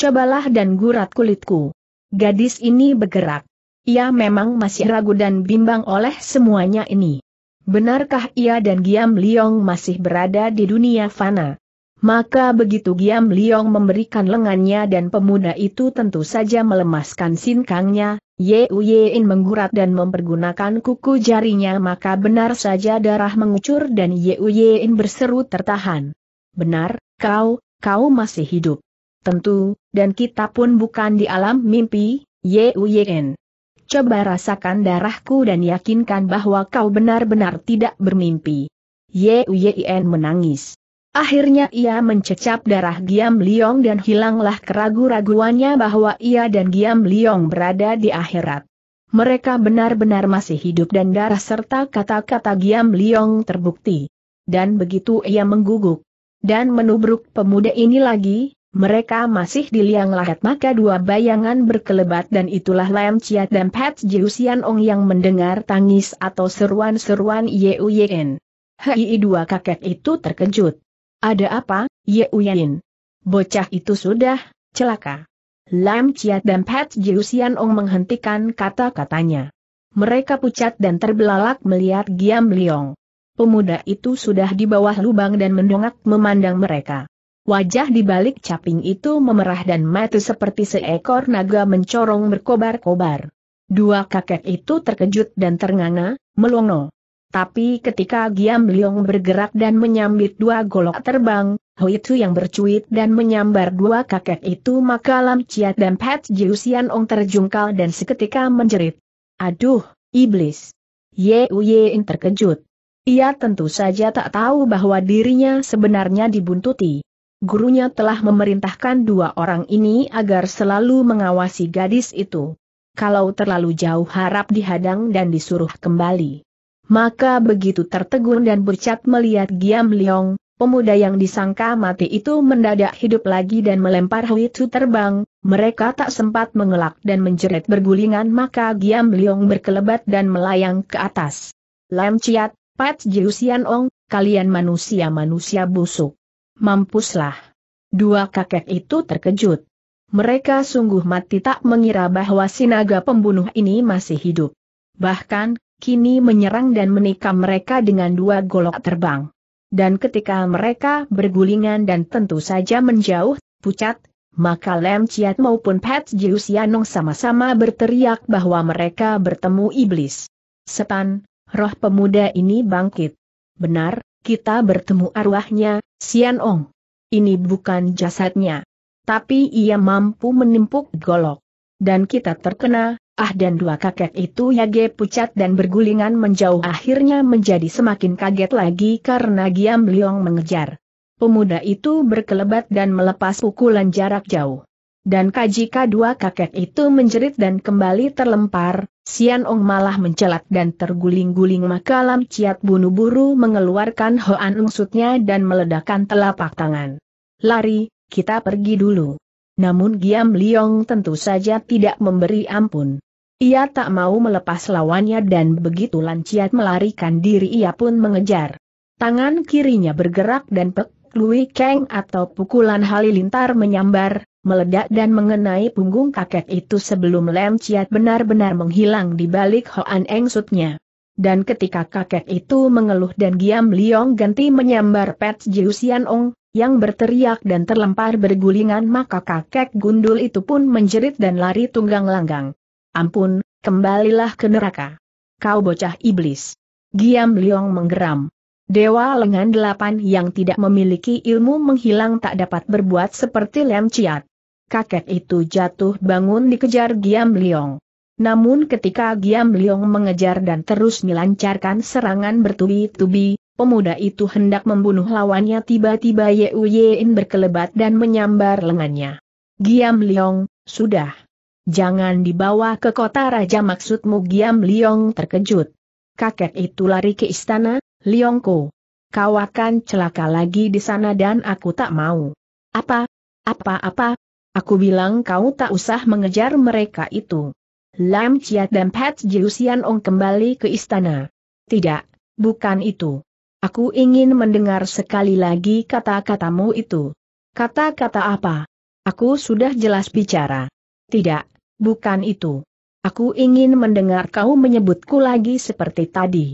Cobalah dan gurat kulitku. Gadis ini bergerak. Ia memang masih ragu dan bimbang oleh semuanya ini. Benarkah ia dan Giam Liong masih berada di dunia fana? Maka begitu Giam Liong memberikan lengannya dan pemuda itu tentu saja melemaskan sinkangnya, Ye Uyein menggurat dan mempergunakan kuku jarinya maka benar saja darah mengucur dan Ye Uyein berseru tertahan. Benar, kau, kau masih hidup. Tentu, dan kita pun bukan di alam mimpi, Ye Uyein coba rasakan darahku dan yakinkan bahwa kau benar-benar tidak bermimpi. Uyen menangis. Akhirnya ia mencecap darah Giam Liong dan hilanglah keragu-raguannya bahwa ia dan Giam Liong berada di akhirat. Mereka benar-benar masih hidup dan darah serta kata-kata Giam Liong terbukti. Dan begitu ia mengguguk dan menubruk pemuda ini lagi, mereka masih di liang lahat maka dua bayangan berkelebat dan itulah Lam Chia dan Pat Jiusian Ong yang mendengar tangis atau seruan-seruan Ye Uyen. Hei dua kakek itu terkejut. Ada apa, Ye Uyen? Bocah itu sudah celaka. Lam Chia dan Pat Jiusian Ong menghentikan kata-katanya. Mereka pucat dan terbelalak melihat Giam Liong. Pemuda itu sudah di bawah lubang dan mendongak memandang mereka. Wajah di balik caping itu memerah dan mati seperti seekor naga mencorong berkobar-kobar. Dua kakek itu terkejut dan ternganga, melongo. Tapi ketika Giam Liong bergerak dan menyambit dua golok terbang, Hui Tu yang bercuit dan menyambar dua kakek itu maka Lam Chiat dan Pat Jiusian Ong terjungkal dan seketika menjerit. Aduh, iblis. Ye Uye terkejut. Ia tentu saja tak tahu bahwa dirinya sebenarnya dibuntuti gurunya telah memerintahkan dua orang ini agar selalu mengawasi gadis itu. Kalau terlalu jauh harap dihadang dan disuruh kembali. Maka begitu tertegun dan bercat melihat Giam Liang, pemuda yang disangka mati itu mendadak hidup lagi dan melempar Hui tu terbang, mereka tak sempat mengelak dan menjerit bergulingan maka Giam Liang berkelebat dan melayang ke atas. Lam Ciat, Pat Jiusian Ong, kalian manusia-manusia busuk mampuslah. Dua kakek itu terkejut. Mereka sungguh mati tak mengira bahwa sinaga pembunuh ini masih hidup. Bahkan, kini menyerang dan menikam mereka dengan dua golok terbang. Dan ketika mereka bergulingan dan tentu saja menjauh, pucat, maka Lem Chiat maupun Pat Jiusianong sama-sama berteriak bahwa mereka bertemu iblis. Setan, roh pemuda ini bangkit. Benar, kita bertemu arwahnya, Sian Ong. Ini bukan jasadnya. Tapi ia mampu menimpuk golok. Dan kita terkena, ah dan dua kakek itu Yage pucat dan bergulingan menjauh akhirnya menjadi semakin kaget lagi karena Giam Liong mengejar. Pemuda itu berkelebat dan melepas pukulan jarak jauh. Dan kajika dua kakek itu menjerit dan kembali terlempar, Sian Ong malah mencelat dan terguling-guling maka Lam Ciat bunuh buru mengeluarkan Hoan Ungsutnya dan meledakkan telapak tangan. Lari, kita pergi dulu. Namun Giam Liong tentu saja tidak memberi ampun. Ia tak mau melepas lawannya dan begitu Lam Ciat melarikan diri ia pun mengejar. Tangan kirinya bergerak dan Pek Lui Keng atau pukulan halilintar menyambar, meledak dan mengenai punggung kakek itu sebelum Lem Chiat benar-benar menghilang di balik Hoan Eng Sutnya. Dan ketika kakek itu mengeluh dan Giam Liong ganti menyambar Pet Jiusian Ong, yang berteriak dan terlempar bergulingan maka kakek gundul itu pun menjerit dan lari tunggang langgang. Ampun, kembalilah ke neraka. Kau bocah iblis. Giam Liong menggeram. Dewa lengan delapan yang tidak memiliki ilmu menghilang tak dapat berbuat seperti Lem Ciat kakek itu jatuh bangun dikejar Giam Liong. Namun ketika Giam Liong mengejar dan terus melancarkan serangan bertubi-tubi, pemuda itu hendak membunuh lawannya tiba-tiba Ye Yein berkelebat dan menyambar lengannya. Giam Liong, sudah. Jangan dibawa ke kota raja maksudmu Giam Liong terkejut. Kakek itu lari ke istana, Liongko. Kau akan celaka lagi di sana dan aku tak mau. Apa? Apa-apa, Aku bilang kau tak usah mengejar mereka itu. Lam Chiat dan Pat Jiusian Ong kembali ke istana. Tidak, bukan itu. Aku ingin mendengar sekali lagi kata-katamu itu. Kata-kata apa? Aku sudah jelas bicara. Tidak, bukan itu. Aku ingin mendengar kau menyebutku lagi seperti tadi.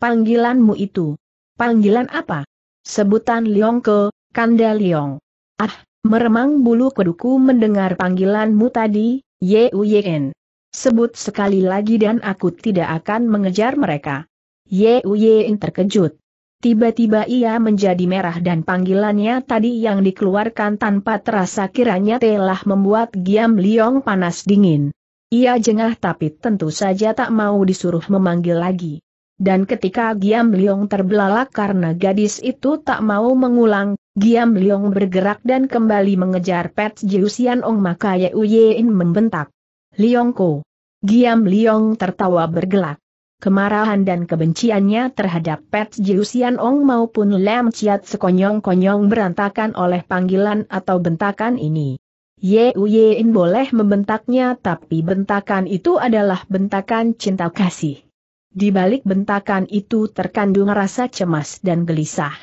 Panggilanmu itu. Panggilan apa? Sebutan ke, Kanda Liong. Ah, Meremang bulu keduku mendengar panggilanmu tadi, Yuyen. Sebut sekali lagi dan aku tidak akan mengejar mereka. Yuyen terkejut. Tiba-tiba ia menjadi merah dan panggilannya tadi yang dikeluarkan tanpa terasa kiranya telah membuat Giam Liong panas dingin. Ia jengah tapi tentu saja tak mau disuruh memanggil lagi. Dan ketika Giam Liong terbelalak karena gadis itu tak mau mengulang, Giam Liong bergerak dan kembali mengejar Pet Jiusian Ong maka Ye Uyein membentak. Liong Ko. Giam Liong tertawa bergelak. Kemarahan dan kebenciannya terhadap Pet Jiusian Ong maupun Lam Chiat sekonyong-konyong berantakan oleh panggilan atau bentakan ini. Ye Uyein boleh membentaknya tapi bentakan itu adalah bentakan cinta kasih. Di balik bentakan itu terkandung rasa cemas dan gelisah.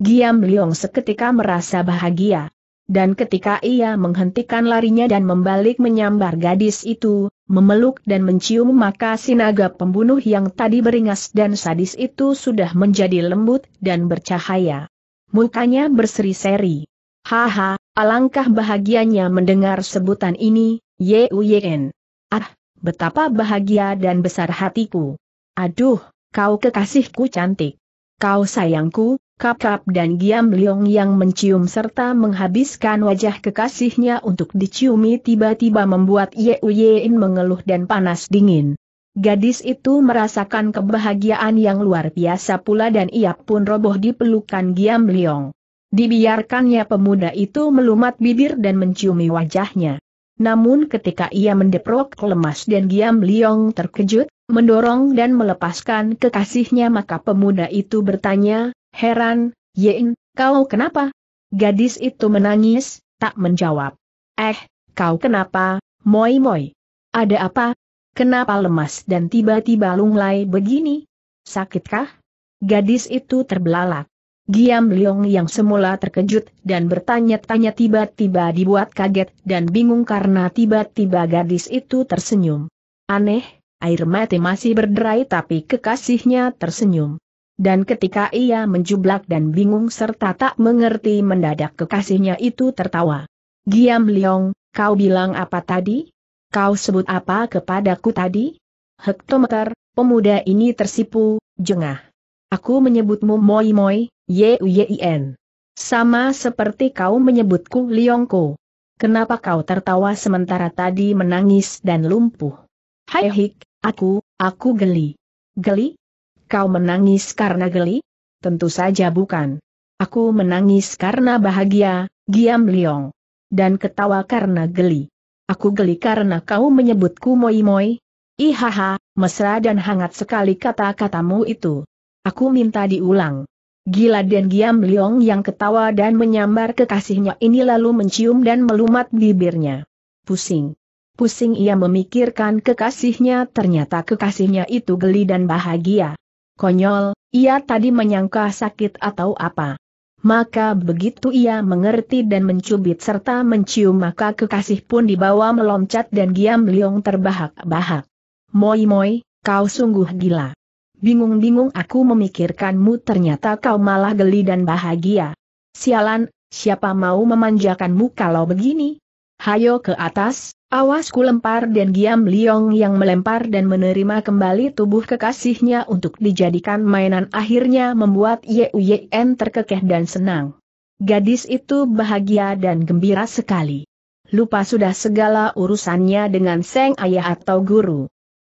Giam Liong seketika merasa bahagia. Dan ketika ia menghentikan larinya dan membalik menyambar gadis itu, memeluk dan mencium maka sinaga pembunuh yang tadi beringas dan sadis itu sudah menjadi lembut dan bercahaya. Mukanya berseri-seri. Haha, alangkah bahagianya mendengar sebutan ini, Yuyen. Ah, betapa bahagia dan besar hatiku. Aduh, kau kekasihku cantik. Kau sayangku, Kap-kap dan Giam Liong yang mencium serta menghabiskan wajah kekasihnya untuk diciumi tiba-tiba membuat Ye Uyein mengeluh dan panas dingin. Gadis itu merasakan kebahagiaan yang luar biasa pula dan ia pun roboh di pelukan Giam Liong. Dibiarkannya pemuda itu melumat bibir dan menciumi wajahnya. Namun ketika ia mendeprok lemas dan Giam Liong terkejut, mendorong dan melepaskan kekasihnya maka pemuda itu bertanya, heran, Yein, kau kenapa? Gadis itu menangis, tak menjawab. Eh, kau kenapa, moi moi? Ada apa? Kenapa lemas dan tiba-tiba lunglai begini? Sakitkah? Gadis itu terbelalak. Giam Liong yang semula terkejut dan bertanya-tanya tiba-tiba dibuat kaget dan bingung karena tiba-tiba gadis itu tersenyum. Aneh, Air mati masih berderai tapi kekasihnya tersenyum. Dan ketika ia menjublak dan bingung serta tak mengerti mendadak kekasihnya itu tertawa. Giam Leong, kau bilang apa tadi? Kau sebut apa kepadaku tadi? Hektometer, pemuda ini tersipu, jengah. Aku menyebutmu Moi Moi, ye Yuyin. Sama seperti kau menyebutku Leongko. Kenapa kau tertawa sementara tadi menangis dan lumpuh? Hai Hik, Aku, aku geli. Geli? Kau menangis karena geli? Tentu saja bukan. Aku menangis karena bahagia, Giam Liong. Dan ketawa karena geli. Aku geli karena kau menyebutku moi-moi. Ihaha, mesra dan hangat sekali kata-katamu itu. Aku minta diulang. Gila dan Giam Liong yang ketawa dan menyambar kekasihnya ini lalu mencium dan melumat bibirnya. Pusing. Pusing ia memikirkan kekasihnya ternyata kekasihnya itu geli dan bahagia. Konyol, ia tadi menyangka sakit atau apa. Maka begitu ia mengerti dan mencubit serta mencium maka kekasih pun dibawa meloncat dan diam liong terbahak-bahak. Moi moi, kau sungguh gila. Bingung-bingung aku memikirkanmu ternyata kau malah geli dan bahagia. Sialan, siapa mau memanjakanmu kalau begini? hayo ke atas, awas ku lempar dan Giam Liong yang melempar dan menerima kembali tubuh kekasihnya untuk dijadikan mainan akhirnya membuat Ye Uyen terkekeh dan senang. Gadis itu bahagia dan gembira sekali. Lupa sudah segala urusannya dengan Seng Ayah atau Guru.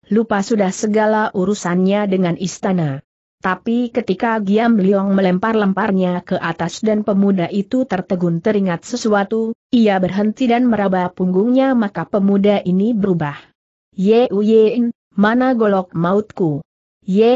Lupa sudah segala urusannya dengan istana. Tapi ketika Giam Liong melempar-lemparnya ke atas dan pemuda itu tertegun teringat sesuatu, ia berhenti dan meraba punggungnya maka pemuda ini berubah. Uyein, mana golok mautku?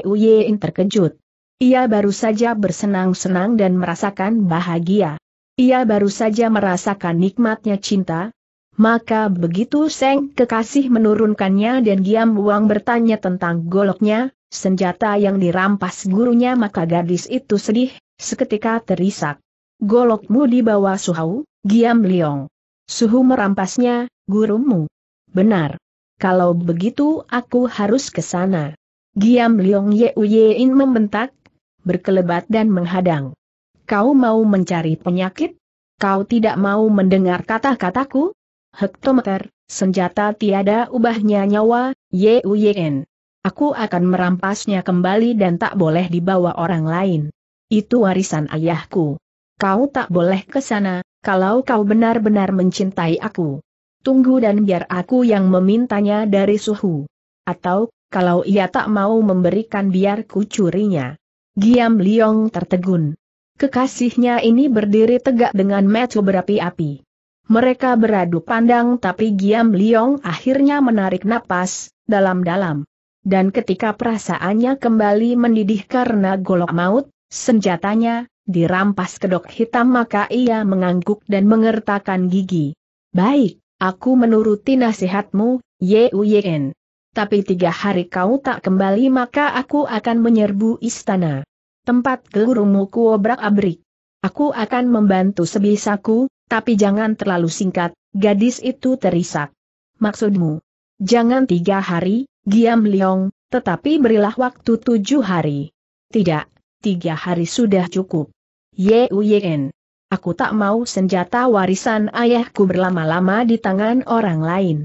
Uyein terkejut. Ia baru saja bersenang-senang dan merasakan bahagia. Ia baru saja merasakan nikmatnya cinta, maka begitu Seng Kekasih menurunkannya dan Giam Buang bertanya tentang goloknya, senjata yang dirampas gurunya maka gadis itu sedih, seketika terisak. Golokmu dibawa Suhau, Giam Liong. Suhu merampasnya, gurumu. Benar. Kalau begitu aku harus ke sana. Giam Liong Yeuyein membentak, berkelebat dan menghadang. Kau mau mencari penyakit? Kau tidak mau mendengar kata-kataku? hektometer, senjata tiada ubahnya nyawa, Yuyen. Aku akan merampasnya kembali dan tak boleh dibawa orang lain. Itu warisan ayahku. Kau tak boleh ke sana, kalau kau benar-benar mencintai aku. Tunggu dan biar aku yang memintanya dari suhu. Atau, kalau ia tak mau memberikan biar ku curinya. Giam Liong tertegun. Kekasihnya ini berdiri tegak dengan metu berapi-api. Mereka beradu pandang tapi Giam Liong akhirnya menarik napas, dalam-dalam. Dan ketika perasaannya kembali mendidih karena golok maut, senjatanya, dirampas kedok hitam maka ia mengangguk dan mengertakkan gigi. Baik, aku menuruti nasihatmu, Ye Yuyen. Tapi tiga hari kau tak kembali maka aku akan menyerbu istana. Tempat gelurumu kuobrak abrik. Aku akan membantu sebisaku, tapi jangan terlalu singkat, gadis itu terisak. Maksudmu? Jangan tiga hari, Giam Leong, tetapi berilah waktu tujuh hari. Tidak, tiga hari sudah cukup. Yuyen. Aku tak mau senjata warisan ayahku berlama-lama di tangan orang lain.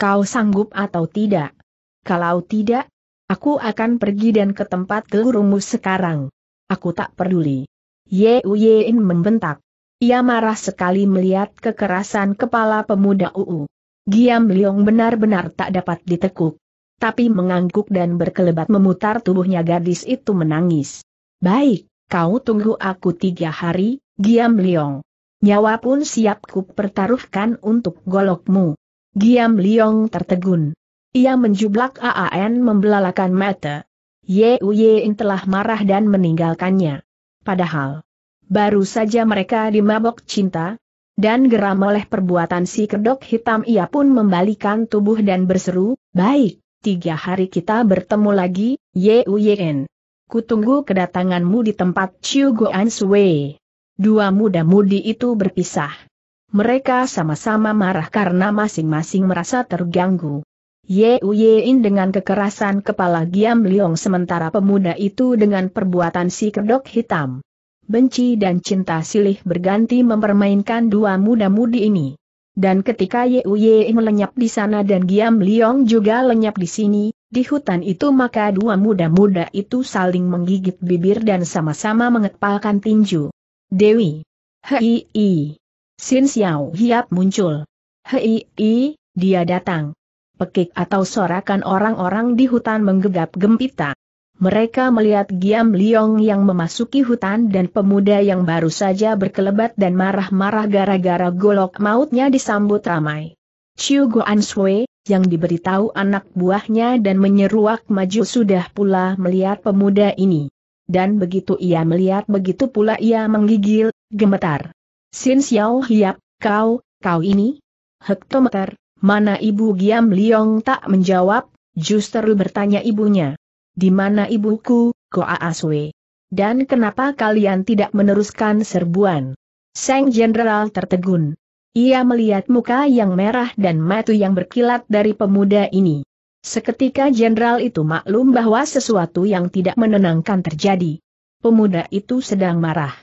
Kau sanggup atau tidak? Kalau tidak, aku akan pergi dan ke tempat gurumu sekarang. Aku tak peduli. Yuyen membentak. Ia marah sekali melihat kekerasan kepala pemuda UU. Giam Liong benar-benar tak dapat ditekuk. Tapi mengangguk dan berkelebat memutar tubuhnya gadis itu menangis. Baik, kau tunggu aku tiga hari, Giam Liong. Nyawa pun siap ku pertaruhkan untuk golokmu. Giam Liong tertegun. Ia menjublak AAN membelalakan mata. Ye Uyein telah marah dan meninggalkannya. Padahal, baru saja mereka dimabok cinta, dan geram oleh perbuatan si kedok hitam ia pun membalikan tubuh dan berseru, baik, tiga hari kita bertemu lagi, Yuyen. Kutunggu kedatanganmu di tempat Chiu Guan Sui. Dua muda-mudi itu berpisah. Mereka sama-sama marah karena masing-masing merasa terganggu. Ye Uyein dengan kekerasan kepala Giam Liong sementara pemuda itu dengan perbuatan si kedok hitam benci dan cinta silih berganti mempermainkan dua muda-mudi ini. Dan ketika Yuye melenyap di sana dan Giam Liong juga lenyap di sini, di hutan itu maka dua muda-muda itu saling menggigit bibir dan sama-sama mengepalkan tinju. Dewi. Hei i. Sin Xiao Hiap muncul. Hei i, dia datang. Pekik atau sorakan orang-orang di hutan menggegap gempita. Mereka melihat Giam Liong yang memasuki hutan dan pemuda yang baru saja berkelebat dan marah-marah gara-gara golok mautnya disambut ramai. Chiu Guan Sui, yang diberitahu anak buahnya dan menyeruak maju sudah pula melihat pemuda ini. Dan begitu ia melihat begitu pula ia menggigil, gemetar. Sin Xiao Hiap, kau, kau ini? Hektometer, mana ibu Giam Liong tak menjawab, justru bertanya ibunya di mana ibuku, Koa Aswe? Dan kenapa kalian tidak meneruskan serbuan? Sang Jenderal tertegun. Ia melihat muka yang merah dan mata yang berkilat dari pemuda ini. Seketika jenderal itu maklum bahwa sesuatu yang tidak menenangkan terjadi. Pemuda itu sedang marah.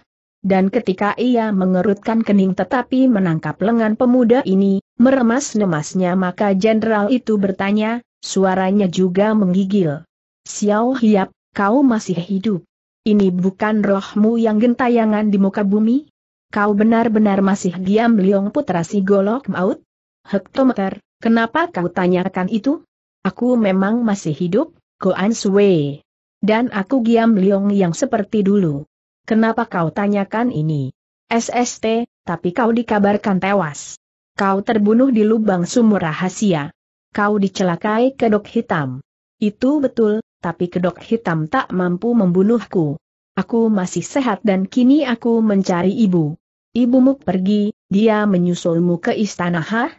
Dan ketika ia mengerutkan kening tetapi menangkap lengan pemuda ini, meremas-nemasnya maka jenderal itu bertanya, suaranya juga menggigil. Xiao Hiap, kau masih hidup. Ini bukan rohmu yang gentayangan di muka bumi? Kau benar-benar masih diam Liong Putra si golok maut? Hektometer, kenapa kau tanyakan itu? Aku memang masih hidup, Goan Sui. Dan aku diam Liong yang seperti dulu. Kenapa kau tanyakan ini? SST, tapi kau dikabarkan tewas. Kau terbunuh di lubang sumur rahasia. Kau dicelakai kedok hitam. Itu betul, tapi kedok hitam tak mampu membunuhku. Aku masih sehat dan kini aku mencari ibu. Ibumu pergi, dia menyusulmu ke istana ha?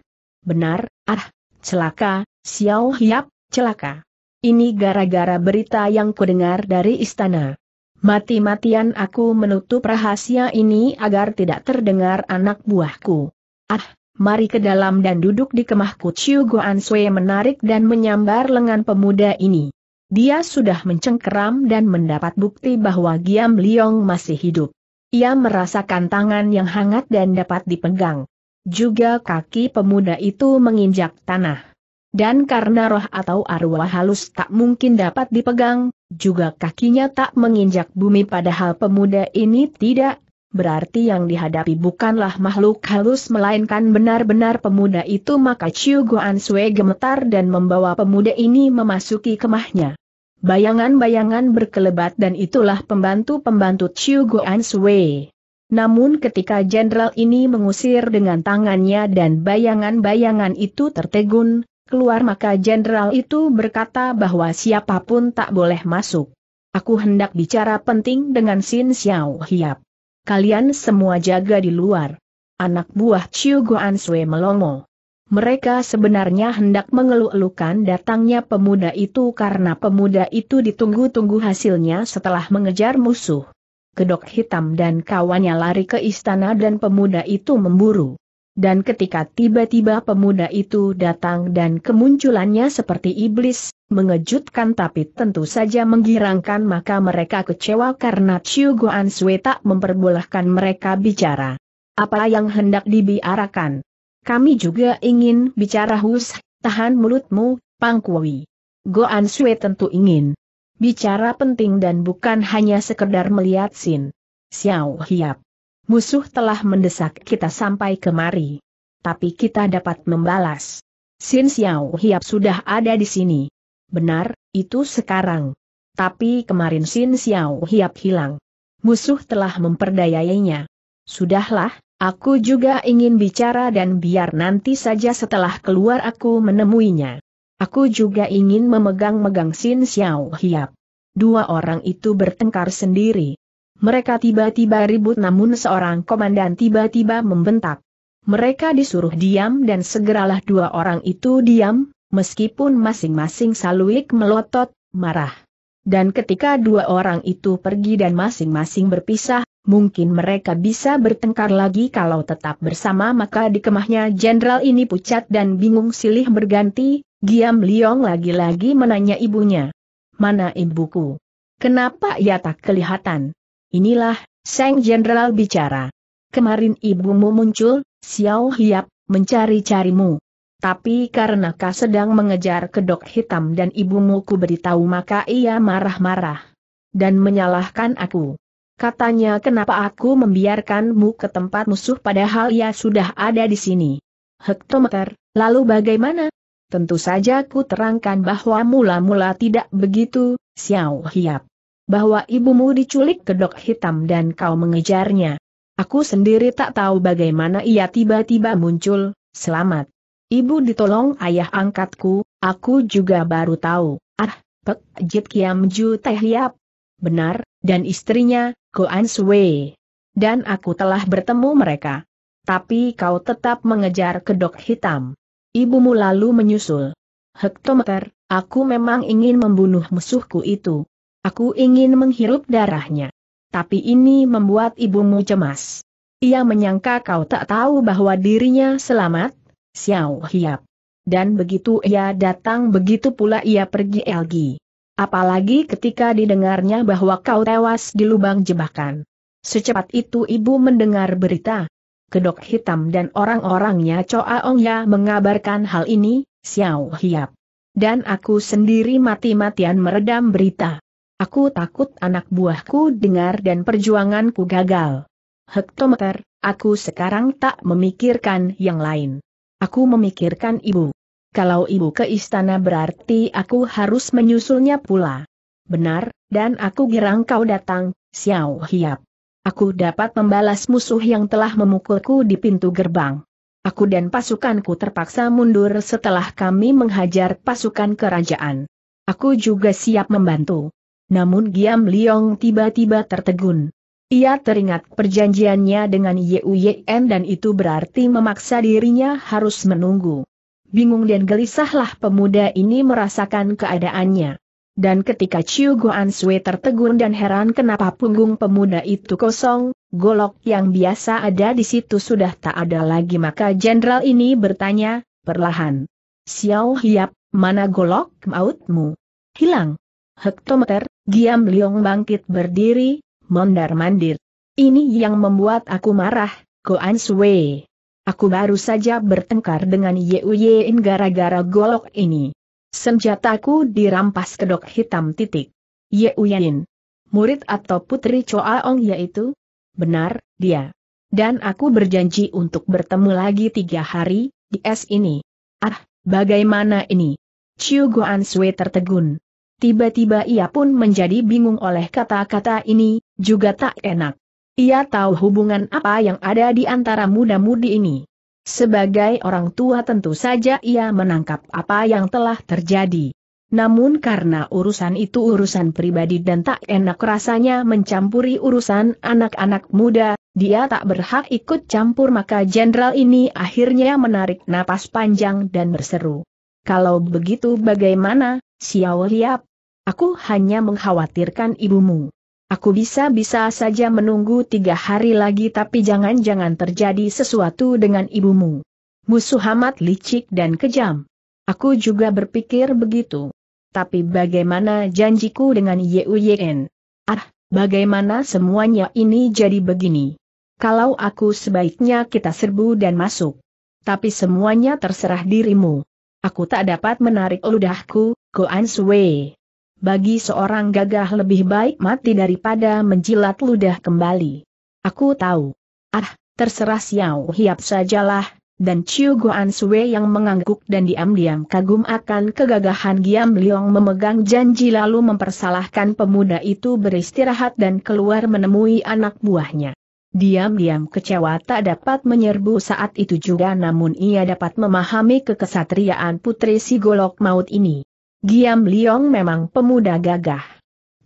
Benar, ah, celaka, siau Hiap, celaka. Ini gara-gara berita yang kudengar dari istana. Mati-matian aku menutup rahasia ini agar tidak terdengar anak buahku. Ah, mari ke dalam dan duduk di kemahku. Chiu Guan Sui menarik dan menyambar lengan pemuda ini. Dia sudah mencengkeram dan mendapat bukti bahwa Giam Liong masih hidup. Ia merasakan tangan yang hangat dan dapat dipegang. Juga kaki pemuda itu menginjak tanah. Dan karena roh atau arwah halus tak mungkin dapat dipegang, juga kakinya tak menginjak bumi padahal pemuda ini tidak berarti yang dihadapi bukanlah makhluk halus melainkan benar-benar pemuda itu maka Chiu Guan Sui gemetar dan membawa pemuda ini memasuki kemahnya. Bayangan-bayangan berkelebat dan itulah pembantu-pembantu Chiu Guan Sui. Namun ketika jenderal ini mengusir dengan tangannya dan bayangan-bayangan itu tertegun, keluar maka jenderal itu berkata bahwa siapapun tak boleh masuk. Aku hendak bicara penting dengan Sin Xiao Hiap kalian semua jaga di luar. Anak buah Chiu Guan Sui melongo. Mereka sebenarnya hendak mengeluh-elukan datangnya pemuda itu karena pemuda itu ditunggu-tunggu hasilnya setelah mengejar musuh. Kedok hitam dan kawannya lari ke istana dan pemuda itu memburu dan ketika tiba-tiba pemuda itu datang dan kemunculannya seperti iblis, mengejutkan tapi tentu saja menggirangkan maka mereka kecewa karena Chiu Guan Sui tak memperbolehkan mereka bicara. Apa yang hendak dibiarakan? Kami juga ingin bicara Hus, tahan mulutmu, Pang Kui. Goan Sui tentu ingin bicara penting dan bukan hanya sekedar melihat Sin. Xiao Hiap. Musuh telah mendesak kita sampai kemari. Tapi kita dapat membalas. Sin Xiao Hiap sudah ada di sini. Benar, itu sekarang. Tapi kemarin Sin Xiao Hiap hilang. Musuh telah memperdayainya. Sudahlah, aku juga ingin bicara dan biar nanti saja setelah keluar aku menemuinya. Aku juga ingin memegang-megang Sin Xiao Hiap. Dua orang itu bertengkar sendiri. Mereka tiba-tiba ribut namun seorang komandan tiba-tiba membentak. Mereka disuruh diam dan segeralah dua orang itu diam, meskipun masing-masing saluik melotot, marah. Dan ketika dua orang itu pergi dan masing-masing berpisah, mungkin mereka bisa bertengkar lagi kalau tetap bersama maka di kemahnya jenderal ini pucat dan bingung silih berganti, Giam Liong lagi-lagi menanya ibunya. Mana ibuku? Kenapa ia tak kelihatan? Inilah, Sang Jenderal bicara. Kemarin ibumu muncul, Xiao Hiap, mencari-carimu. Tapi karena kau sedang mengejar kedok hitam dan ibumu ku beritahu maka ia marah-marah. Dan menyalahkan aku. Katanya kenapa aku membiarkanmu ke tempat musuh padahal ia sudah ada di sini. Hektometer, lalu bagaimana? Tentu saja ku terangkan bahwa mula-mula tidak begitu, Xiao Hiap bahwa ibumu diculik kedok hitam dan kau mengejarnya. Aku sendiri tak tahu bagaimana ia tiba-tiba muncul, selamat. Ibu ditolong ayah angkatku, aku juga baru tahu. Ah, Pek Jit Kiam Ju Teh liap. Benar, dan istrinya, Goan Sui. Dan aku telah bertemu mereka. Tapi kau tetap mengejar kedok hitam. Ibumu lalu menyusul. Hektometer, aku memang ingin membunuh musuhku itu, Aku ingin menghirup darahnya. Tapi ini membuat ibumu cemas. Ia menyangka kau tak tahu bahwa dirinya selamat, Xiao Hiap. Dan begitu ia datang begitu pula ia pergi Elgi. Apalagi ketika didengarnya bahwa kau tewas di lubang jebakan. Secepat itu ibu mendengar berita. Kedok hitam dan orang-orangnya Choa Ya, mengabarkan hal ini, Xiao Hiap. Dan aku sendiri mati-matian meredam berita. Aku takut anak buahku dengar dan perjuanganku gagal. Hektometer, aku sekarang tak memikirkan yang lain. Aku memikirkan ibu. Kalau ibu ke istana berarti aku harus menyusulnya pula. Benar, dan aku girang kau datang, Xiao Hiap. Aku dapat membalas musuh yang telah memukulku di pintu gerbang. Aku dan pasukanku terpaksa mundur setelah kami menghajar pasukan kerajaan. Aku juga siap membantu. Namun Giam Liong tiba-tiba tertegun. Ia teringat perjanjiannya dengan Yuyen dan itu berarti memaksa dirinya harus menunggu. Bingung dan gelisahlah pemuda ini merasakan keadaannya. Dan ketika Chiu Guan Sui tertegun dan heran kenapa punggung pemuda itu kosong, golok yang biasa ada di situ sudah tak ada lagi maka jenderal ini bertanya, perlahan. Xiao Hiap, mana golok mautmu? Hilang hektometer, Giam Liong bangkit berdiri, mondar-mandir. Ini yang membuat aku marah, Goan Sui. Aku baru saja bertengkar dengan Yeu Yein gara-gara golok ini. Senjataku dirampas kedok hitam titik. Yeu Yein. Murid atau putri Choaong yaitu? Benar, dia. Dan aku berjanji untuk bertemu lagi tiga hari, di es ini. Ah, bagaimana ini? Chiu Goan Sui tertegun. Tiba-tiba ia pun menjadi bingung oleh kata-kata ini, juga tak enak. Ia tahu hubungan apa yang ada di antara muda-mudi ini. Sebagai orang tua tentu saja ia menangkap apa yang telah terjadi. Namun karena urusan itu urusan pribadi dan tak enak rasanya mencampuri urusan anak-anak muda, dia tak berhak ikut campur maka jenderal ini akhirnya menarik napas panjang dan berseru. Kalau begitu bagaimana, Xiao Liap? Aku hanya mengkhawatirkan ibumu. Aku bisa-bisa saja menunggu tiga hari lagi tapi jangan-jangan terjadi sesuatu dengan ibumu. Musuh amat licik dan kejam. Aku juga berpikir begitu. Tapi bagaimana janjiku dengan Yuyen? Ah, bagaimana semuanya ini jadi begini? Kalau aku sebaiknya kita serbu dan masuk. Tapi semuanya terserah dirimu. Aku tak dapat menarik ludahku, Goan bagi seorang gagah lebih baik mati daripada menjilat ludah kembali. Aku tahu. Ah, terserah Xiao Hiap sajalah, dan Chiu Guan Sui yang mengangguk dan diam-diam kagum akan kegagahan Giam Liong memegang janji lalu mempersalahkan pemuda itu beristirahat dan keluar menemui anak buahnya. Diam-diam kecewa tak dapat menyerbu saat itu juga namun ia dapat memahami kekesatriaan putri si golok maut ini. Giam Liong memang pemuda gagah.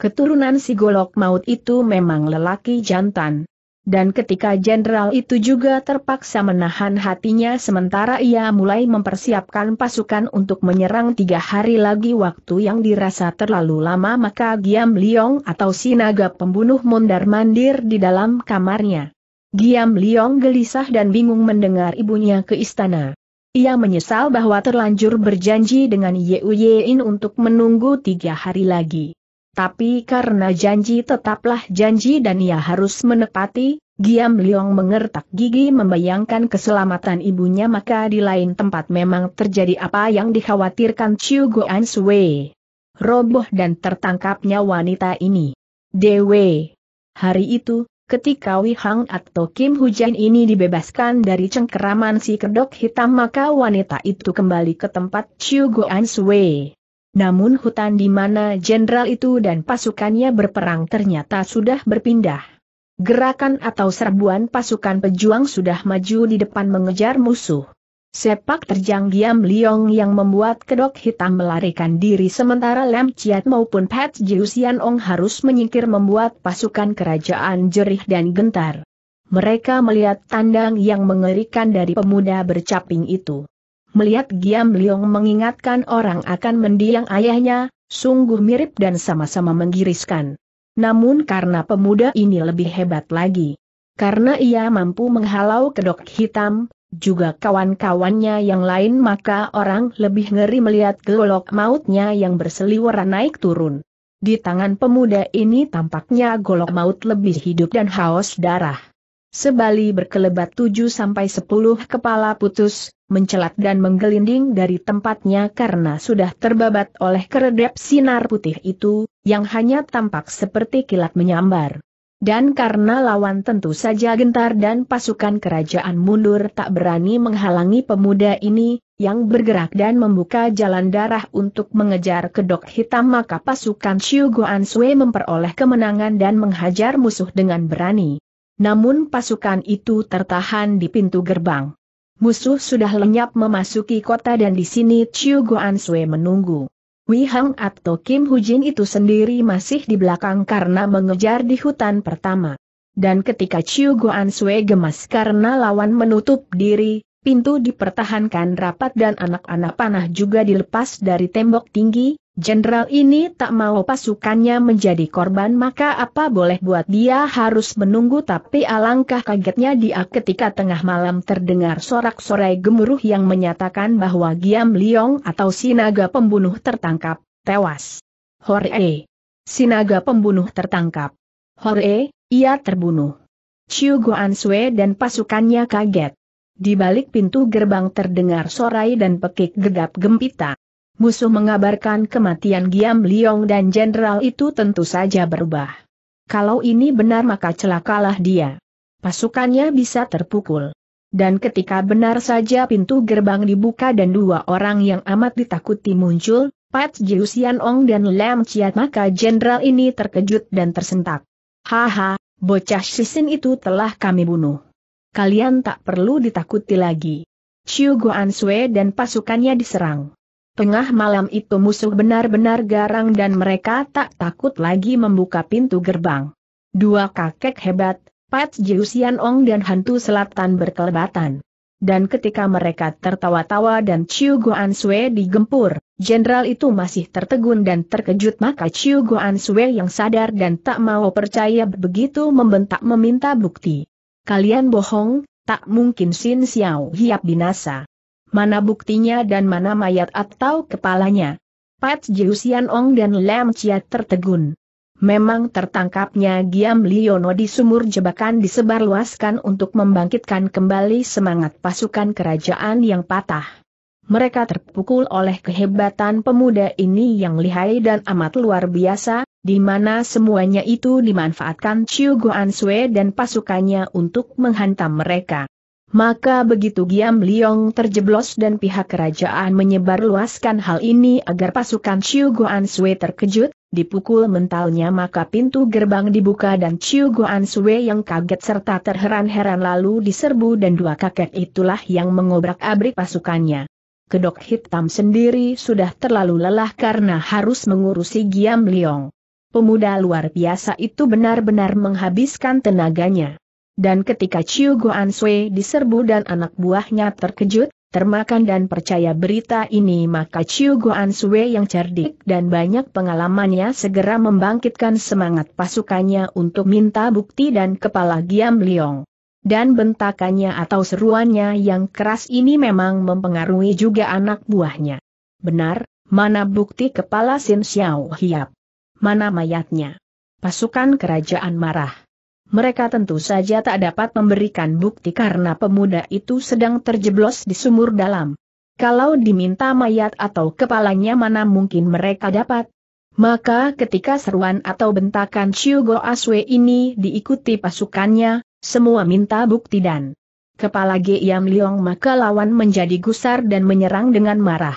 Keturunan si golok maut itu memang lelaki jantan. Dan ketika jenderal itu juga terpaksa menahan hatinya sementara ia mulai mempersiapkan pasukan untuk menyerang tiga hari lagi waktu yang dirasa terlalu lama maka Giam Liong atau si naga pembunuh mondar mandir di dalam kamarnya. Giam Liong gelisah dan bingung mendengar ibunya ke istana. Ia menyesal bahwa terlanjur berjanji dengan Yu untuk menunggu tiga hari lagi. Tapi karena janji tetaplah janji dan ia harus menepati, Giam Liong mengertak gigi membayangkan keselamatan ibunya maka di lain tempat memang terjadi apa yang dikhawatirkan Chiu Guan Sui. Roboh dan tertangkapnya wanita ini. Dewe. Hari itu, Ketika Wei Hang atau Kim Hujan ini dibebaskan dari cengkeraman si kedok hitam maka wanita itu kembali ke tempat Chiu Guan Sui. Namun hutan di mana jenderal itu dan pasukannya berperang ternyata sudah berpindah. Gerakan atau serbuan pasukan pejuang sudah maju di depan mengejar musuh. Sepak terjang Giam Liong yang membuat kedok hitam melarikan diri sementara Lem Chiat maupun Pat Jiusian Ong harus menyingkir membuat pasukan kerajaan jerih dan gentar. Mereka melihat tandang yang mengerikan dari pemuda bercaping itu. Melihat Giam Liong mengingatkan orang akan mendiang ayahnya, sungguh mirip dan sama-sama menggiriskan. Namun karena pemuda ini lebih hebat lagi. Karena ia mampu menghalau kedok hitam, juga kawan-kawannya yang lain maka orang lebih ngeri melihat golok mautnya yang berseliweran naik turun. Di tangan pemuda ini tampaknya golok maut lebih hidup dan haus darah. Sebali berkelebat 7-10 kepala putus, mencelat dan menggelinding dari tempatnya karena sudah terbabat oleh keredap sinar putih itu, yang hanya tampak seperti kilat menyambar. Dan karena lawan tentu saja gentar dan pasukan kerajaan mundur tak berani menghalangi pemuda ini, yang bergerak dan membuka jalan darah untuk mengejar kedok hitam maka pasukan Xiu Guan Sui memperoleh kemenangan dan menghajar musuh dengan berani. Namun pasukan itu tertahan di pintu gerbang. Musuh sudah lenyap memasuki kota dan di sini Chiu Guan Sui menunggu. Wei Hang atau Kim Hujin itu sendiri masih di belakang karena mengejar di hutan pertama. Dan ketika Chiu Guan Sui gemas karena lawan menutup diri, pintu dipertahankan rapat dan anak-anak panah juga dilepas dari tembok tinggi, Jenderal ini tak mau pasukannya menjadi korban maka apa boleh buat dia harus menunggu tapi alangkah kagetnya dia ketika tengah malam terdengar sorak-sorai gemuruh yang menyatakan bahwa Giam Liong atau Sinaga pembunuh tertangkap, tewas. Hore! Sinaga pembunuh tertangkap. Hore, ia terbunuh. Chiu Guan Sui dan pasukannya kaget. Di balik pintu gerbang terdengar sorai dan pekik gegap gempita musuh mengabarkan kematian Giam Liong dan jenderal itu tentu saja berubah. Kalau ini benar maka celakalah dia. Pasukannya bisa terpukul. Dan ketika benar saja pintu gerbang dibuka dan dua orang yang amat ditakuti muncul, Pat Jiusian Ong dan Lam Chiat maka jenderal ini terkejut dan tersentak. Haha, bocah sisin itu telah kami bunuh. Kalian tak perlu ditakuti lagi. Chiu Guan Sui dan pasukannya diserang. Tengah malam itu musuh benar-benar garang dan mereka tak takut lagi membuka pintu gerbang. Dua kakek hebat, Pat Jiusian Ong dan hantu selatan berkelebatan. Dan ketika mereka tertawa-tawa dan Chiu Guan Sui digempur, jenderal itu masih tertegun dan terkejut maka Chiu Guan Sui yang sadar dan tak mau percaya begitu membentak meminta bukti. Kalian bohong, tak mungkin Sin Xiao Hiap binasa. Mana buktinya dan mana mayat atau kepalanya? Pat Jiusian Ong dan Lam Chia tertegun. Memang tertangkapnya Giam Liono di sumur jebakan disebarluaskan untuk membangkitkan kembali semangat pasukan kerajaan yang patah. Mereka terpukul oleh kehebatan pemuda ini yang lihai dan amat luar biasa, di mana semuanya itu dimanfaatkan Chiu Guan Sui dan pasukannya untuk menghantam mereka. Maka begitu Giam Liong terjeblos dan pihak kerajaan menyebar luaskan hal ini agar pasukan Chiu Guan Sui terkejut, dipukul mentalnya maka pintu gerbang dibuka dan Chiu Guan Sui yang kaget serta terheran-heran lalu diserbu dan dua kakek itulah yang mengobrak-abrik pasukannya. Kedok hitam sendiri sudah terlalu lelah karena harus mengurusi Giam Liong. Pemuda luar biasa itu benar-benar menghabiskan tenaganya. Dan ketika Chiu Guan Sui diserbu dan anak buahnya terkejut, termakan dan percaya berita ini maka Chiu Guan Sui yang cerdik dan banyak pengalamannya segera membangkitkan semangat pasukannya untuk minta bukti dan kepala Giam Liong. Dan bentakannya atau seruannya yang keras ini memang mempengaruhi juga anak buahnya. Benar, mana bukti kepala Sin Xiao Hiap? Mana mayatnya? Pasukan kerajaan marah mereka tentu saja tak dapat memberikan bukti karena pemuda itu sedang terjeblos di sumur dalam. Kalau diminta mayat atau kepalanya mana mungkin mereka dapat? Maka ketika seruan atau bentakan Go Aswe ini diikuti pasukannya, semua minta bukti dan kepala Giam Liong maka lawan menjadi gusar dan menyerang dengan marah.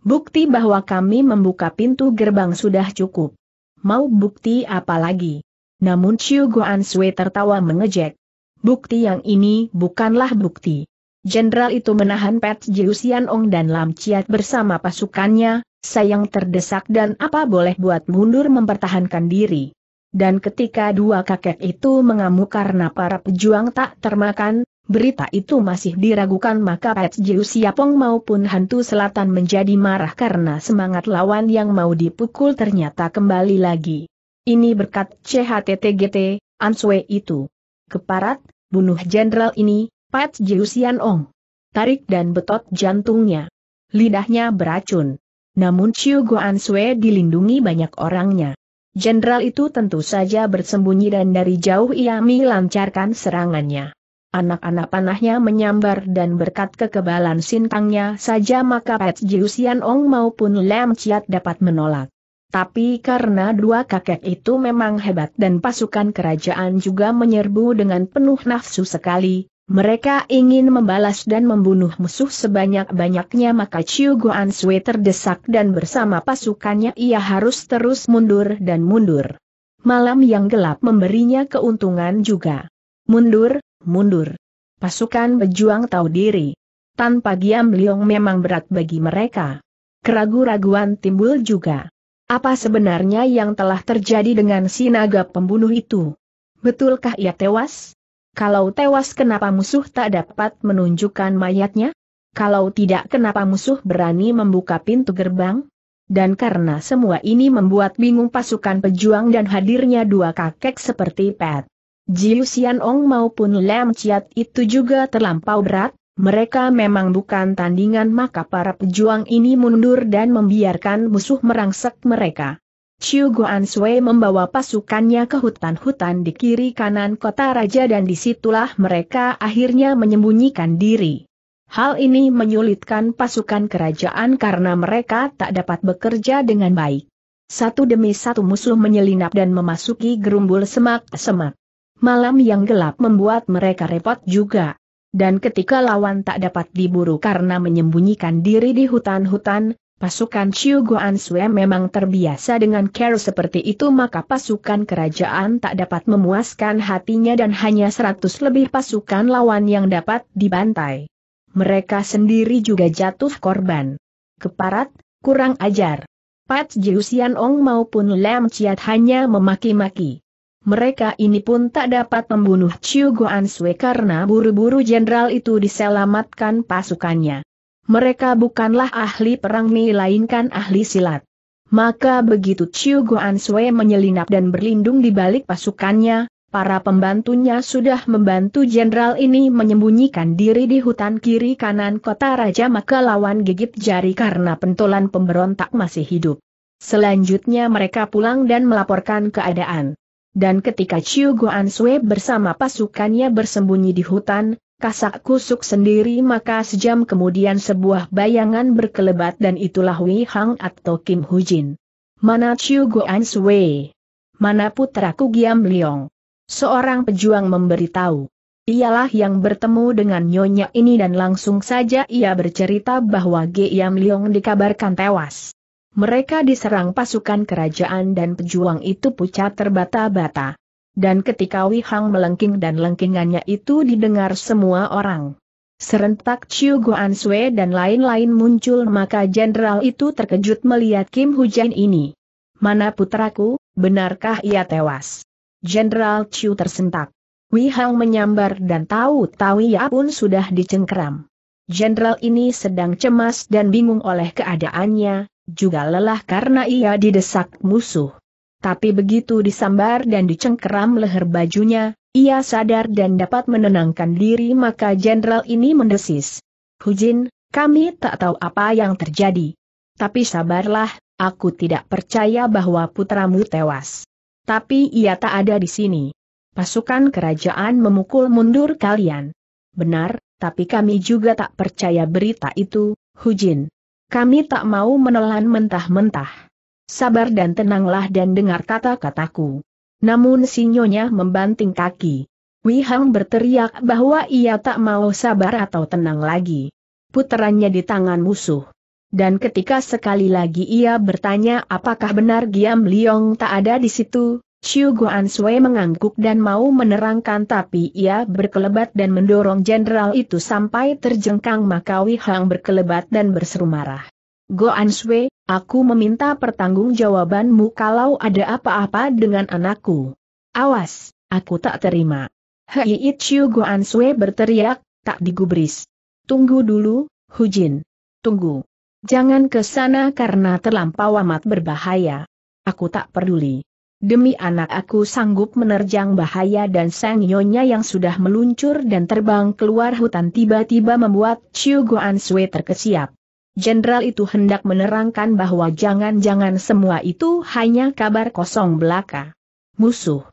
Bukti bahwa kami membuka pintu gerbang sudah cukup. Mau bukti apa lagi? Namun Chiu Guan Sui tertawa mengejek. Bukti yang ini bukanlah bukti. Jenderal itu menahan Pet Jiu Ong dan Lam Chiat bersama pasukannya, sayang terdesak dan apa boleh buat mundur mempertahankan diri. Dan ketika dua kakek itu mengamuk karena para pejuang tak termakan, berita itu masih diragukan maka Pet Jiu Siapong maupun hantu selatan menjadi marah karena semangat lawan yang mau dipukul ternyata kembali lagi. Ini berkat CHTTGT, Answe itu. Keparat, bunuh jenderal ini, Pat Jiusian Ong. Tarik dan betot jantungnya. Lidahnya beracun. Namun Chiu Goan Sue dilindungi banyak orangnya. Jenderal itu tentu saja bersembunyi dan dari jauh ia melancarkan serangannya. Anak-anak panahnya menyambar dan berkat kekebalan sintangnya saja maka Pat Jiusian Ong maupun Lam Chiat dapat menolak. Tapi karena dua kakek itu memang hebat dan pasukan kerajaan juga menyerbu dengan penuh nafsu sekali, mereka ingin membalas dan membunuh musuh sebanyak-banyaknya maka Chiu Guan Sui terdesak dan bersama pasukannya ia harus terus mundur dan mundur. Malam yang gelap memberinya keuntungan juga. Mundur, mundur. Pasukan berjuang tahu diri. Tanpa Giam Liong memang berat bagi mereka. Keragu-raguan timbul juga. Apa sebenarnya yang telah terjadi dengan si naga pembunuh itu? Betulkah ia tewas? Kalau tewas kenapa musuh tak dapat menunjukkan mayatnya? Kalau tidak kenapa musuh berani membuka pintu gerbang? Dan karena semua ini membuat bingung pasukan pejuang dan hadirnya dua kakek seperti Pat. Jiu Xianong maupun Lam Chiat itu juga terlampau berat, mereka memang bukan tandingan maka para pejuang ini mundur dan membiarkan musuh merangsek mereka. Chiu Guan Sui membawa pasukannya ke hutan-hutan di kiri kanan kota raja dan disitulah mereka akhirnya menyembunyikan diri. Hal ini menyulitkan pasukan kerajaan karena mereka tak dapat bekerja dengan baik. Satu demi satu musuh menyelinap dan memasuki gerumbul semak-semak. Malam yang gelap membuat mereka repot juga. Dan ketika lawan tak dapat diburu karena menyembunyikan diri di hutan-hutan, pasukan Chiu Guan Sui memang terbiasa dengan care seperti itu maka pasukan kerajaan tak dapat memuaskan hatinya dan hanya seratus lebih pasukan lawan yang dapat dibantai. Mereka sendiri juga jatuh korban. Keparat, kurang ajar. Pat Xian Ong maupun Lam Chiat hanya memaki-maki. Mereka ini pun tak dapat membunuh Chiu Guan Sui karena buru-buru jenderal itu diselamatkan pasukannya. Mereka bukanlah ahli perang melainkan ahli silat. Maka begitu Chiu Guan Sui menyelinap dan berlindung di balik pasukannya, para pembantunya sudah membantu jenderal ini menyembunyikan diri di hutan kiri kanan kota raja maka lawan gigit jari karena pentolan pemberontak masih hidup. Selanjutnya mereka pulang dan melaporkan keadaan. Dan ketika Chiu Guan Sui bersama pasukannya bersembunyi di hutan, kasak kusuk sendiri maka sejam kemudian sebuah bayangan berkelebat dan itulah Wei Hang atau Kim Hujin. Mana Chiu Guan Sui? Mana putraku Giam Liong? Seorang pejuang memberitahu. Ialah yang bertemu dengan nyonya ini dan langsung saja ia bercerita bahwa Giam Liong dikabarkan tewas. Mereka diserang pasukan kerajaan dan pejuang itu pucat terbata-bata. Dan ketika Wihang melengking dan lengkingannya itu didengar semua orang. Serentak Chiu Guan Sui dan lain-lain muncul maka jenderal itu terkejut melihat Kim Hujan ini. Mana putraku, benarkah ia tewas? Jenderal Chiu tersentak. Wei Hang menyambar dan tahu-tahu ia pun sudah dicengkram. Jenderal ini sedang cemas dan bingung oleh keadaannya, juga lelah karena ia didesak musuh. Tapi begitu disambar dan dicengkeram leher bajunya, ia sadar dan dapat menenangkan diri maka jenderal ini mendesis. Hujin, kami tak tahu apa yang terjadi. Tapi sabarlah, aku tidak percaya bahwa putramu tewas. Tapi ia tak ada di sini. Pasukan kerajaan memukul mundur kalian. Benar, tapi kami juga tak percaya berita itu, Hujin. Kami tak mau menelan mentah-mentah. Sabar dan tenanglah dan dengar kata-kataku. Namun si membanting kaki. Wei Hang berteriak bahwa ia tak mau sabar atau tenang lagi. Puterannya di tangan musuh. Dan ketika sekali lagi ia bertanya apakah benar Giam Liong tak ada di situ, Chiu Guan Sui mengangguk dan mau menerangkan tapi ia berkelebat dan mendorong jenderal itu sampai terjengkang maka Wei Hang berkelebat dan berseru marah. Guan Sui, aku meminta pertanggungjawabanmu kalau ada apa-apa dengan anakku. Awas, aku tak terima. Hei Chiu Guan Sui berteriak, tak digubris. Tunggu dulu, Hu Jin. Tunggu. Jangan ke sana karena terlampau amat berbahaya. Aku tak peduli. Demi anak aku sanggup menerjang bahaya dan sang nyonya yang sudah meluncur dan terbang keluar hutan tiba-tiba membuat Chiu Guan Sui terkesiap. Jenderal itu hendak menerangkan bahwa jangan-jangan semua itu hanya kabar kosong belaka. Musuh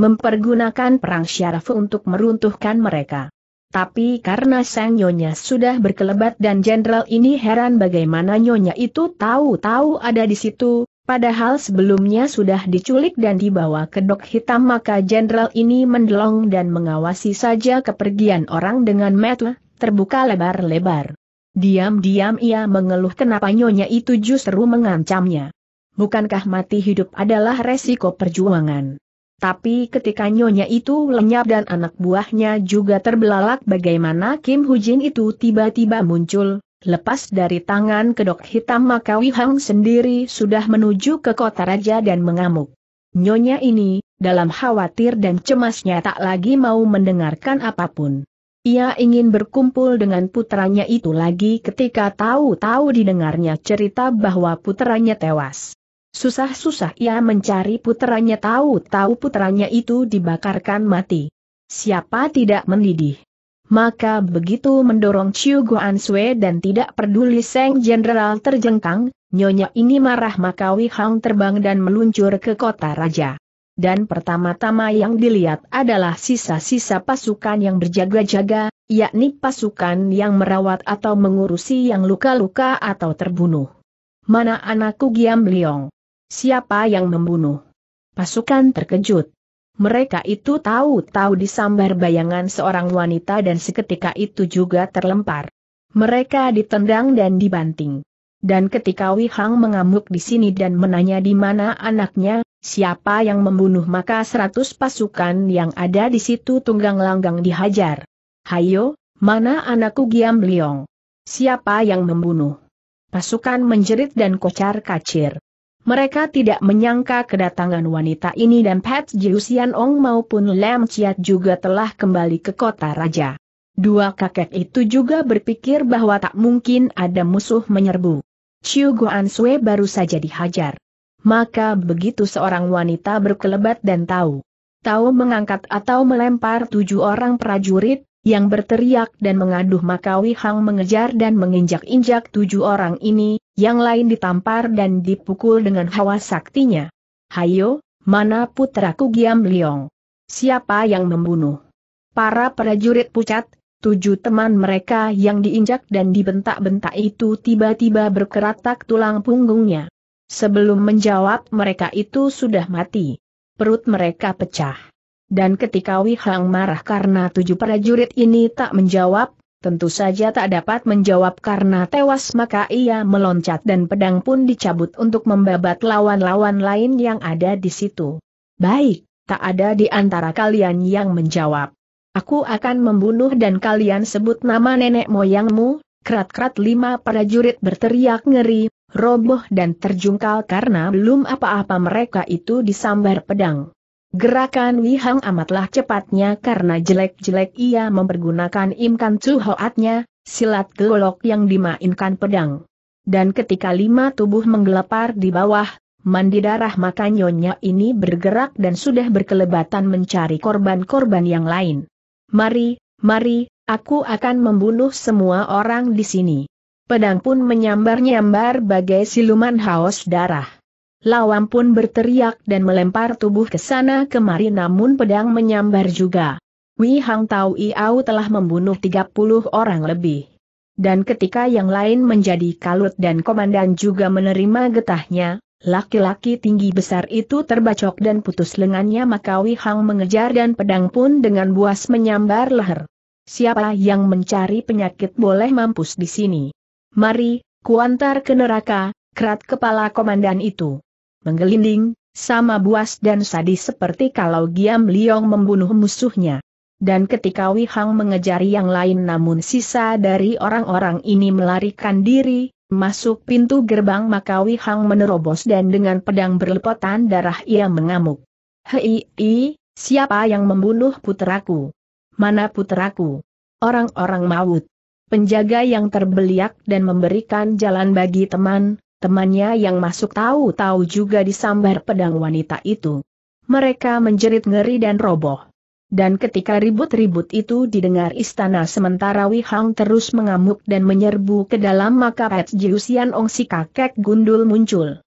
mempergunakan perang syaraf untuk meruntuhkan mereka. Tapi karena sang nyonya sudah berkelebat dan jenderal ini heran bagaimana nyonya itu tahu-tahu ada di situ, Padahal sebelumnya sudah diculik dan dibawa ke dok hitam maka jenderal ini mendelong dan mengawasi saja kepergian orang dengan mata terbuka lebar-lebar. Diam-diam ia mengeluh kenapa nyonya itu justru mengancamnya. Bukankah mati hidup adalah resiko perjuangan? Tapi ketika nyonya itu lenyap dan anak buahnya juga terbelalak bagaimana Kim Hujin itu tiba-tiba muncul, Lepas dari tangan kedok hitam maka Wihang sendiri sudah menuju ke kota raja dan mengamuk. Nyonya ini, dalam khawatir dan cemasnya tak lagi mau mendengarkan apapun. Ia ingin berkumpul dengan putranya itu lagi ketika tahu-tahu didengarnya cerita bahwa putranya tewas. Susah-susah ia mencari putranya tahu-tahu putranya itu dibakarkan mati. Siapa tidak mendidih? Maka begitu mendorong Chiu Guan Sui dan tidak peduli Seng Jenderal terjengkang, nyonya ini marah maka Wei Hang terbang dan meluncur ke kota raja. Dan pertama-tama yang dilihat adalah sisa-sisa pasukan yang berjaga-jaga, yakni pasukan yang merawat atau mengurusi yang luka-luka atau terbunuh. Mana anakku Giam Liong? Siapa yang membunuh? Pasukan terkejut. Mereka itu tahu-tahu disambar bayangan seorang wanita dan seketika itu juga terlempar. Mereka ditendang dan dibanting. Dan ketika Wihang mengamuk di sini dan menanya di mana anaknya, siapa yang membunuh maka seratus pasukan yang ada di situ tunggang langgang dihajar. Hayo, mana anakku Giam Liong? Siapa yang membunuh? Pasukan menjerit dan kocar kacir. Mereka tidak menyangka kedatangan wanita ini dan Pat Jiusian Ong maupun Lam Chiat juga telah kembali ke kota raja. Dua kakek itu juga berpikir bahwa tak mungkin ada musuh menyerbu. Chiu Guan Sui baru saja dihajar. Maka begitu seorang wanita berkelebat dan tahu. Tahu mengangkat atau melempar tujuh orang prajurit, yang berteriak dan mengaduh maka Hang mengejar dan menginjak-injak tujuh orang ini, yang lain ditampar dan dipukul dengan hawa saktinya. Hayo, mana putraku Giam Liong? Siapa yang membunuh? Para prajurit pucat, tujuh teman mereka yang diinjak dan dibentak-bentak itu tiba-tiba berkeratak tulang punggungnya. Sebelum menjawab mereka itu sudah mati. Perut mereka pecah. Dan ketika Wihang marah karena tujuh prajurit ini tak menjawab, tentu saja tak dapat menjawab karena tewas maka ia meloncat dan pedang pun dicabut untuk membabat lawan-lawan lain yang ada di situ. Baik, tak ada di antara kalian yang menjawab. Aku akan membunuh dan kalian sebut nama nenek moyangmu, Krat-krat lima prajurit berteriak ngeri, roboh dan terjungkal karena belum apa-apa mereka itu disambar pedang. Gerakan Wei Hang amatlah cepatnya karena jelek-jelek ia mempergunakan imkan cuhoatnya, silat golok yang dimainkan pedang. Dan ketika lima tubuh menggelepar di bawah, mandi darah maka nyonya ini bergerak dan sudah berkelebatan mencari korban-korban yang lain. Mari, mari, aku akan membunuh semua orang di sini. Pedang pun menyambar-nyambar bagai siluman haus darah. Lawam pun berteriak dan melempar tubuh ke sana kemari namun pedang menyambar juga. Wei Hang Tau Iau telah membunuh 30 orang lebih. Dan ketika yang lain menjadi kalut dan komandan juga menerima getahnya, laki-laki tinggi besar itu terbacok dan putus lengannya maka Wei Hang mengejar dan pedang pun dengan buas menyambar leher. Siapa yang mencari penyakit boleh mampus di sini. Mari, kuantar ke neraka, kerat kepala komandan itu menggelinding, sama buas dan sadis seperti kalau Giam Liong membunuh musuhnya. Dan ketika Wihang mengejar yang lain namun sisa dari orang-orang ini melarikan diri, masuk pintu gerbang maka Hang menerobos dan dengan pedang berlepotan darah ia mengamuk. Hei, i, siapa yang membunuh puteraku? Mana puteraku? Orang-orang maut. Penjaga yang terbeliak dan memberikan jalan bagi teman, Temannya yang masuk tahu-tahu juga disambar pedang wanita itu. Mereka menjerit ngeri dan roboh. Dan ketika ribut-ribut itu didengar istana sementara wihang terus mengamuk dan menyerbu ke dalam maka Pet Jiusian si kakek gundul muncul.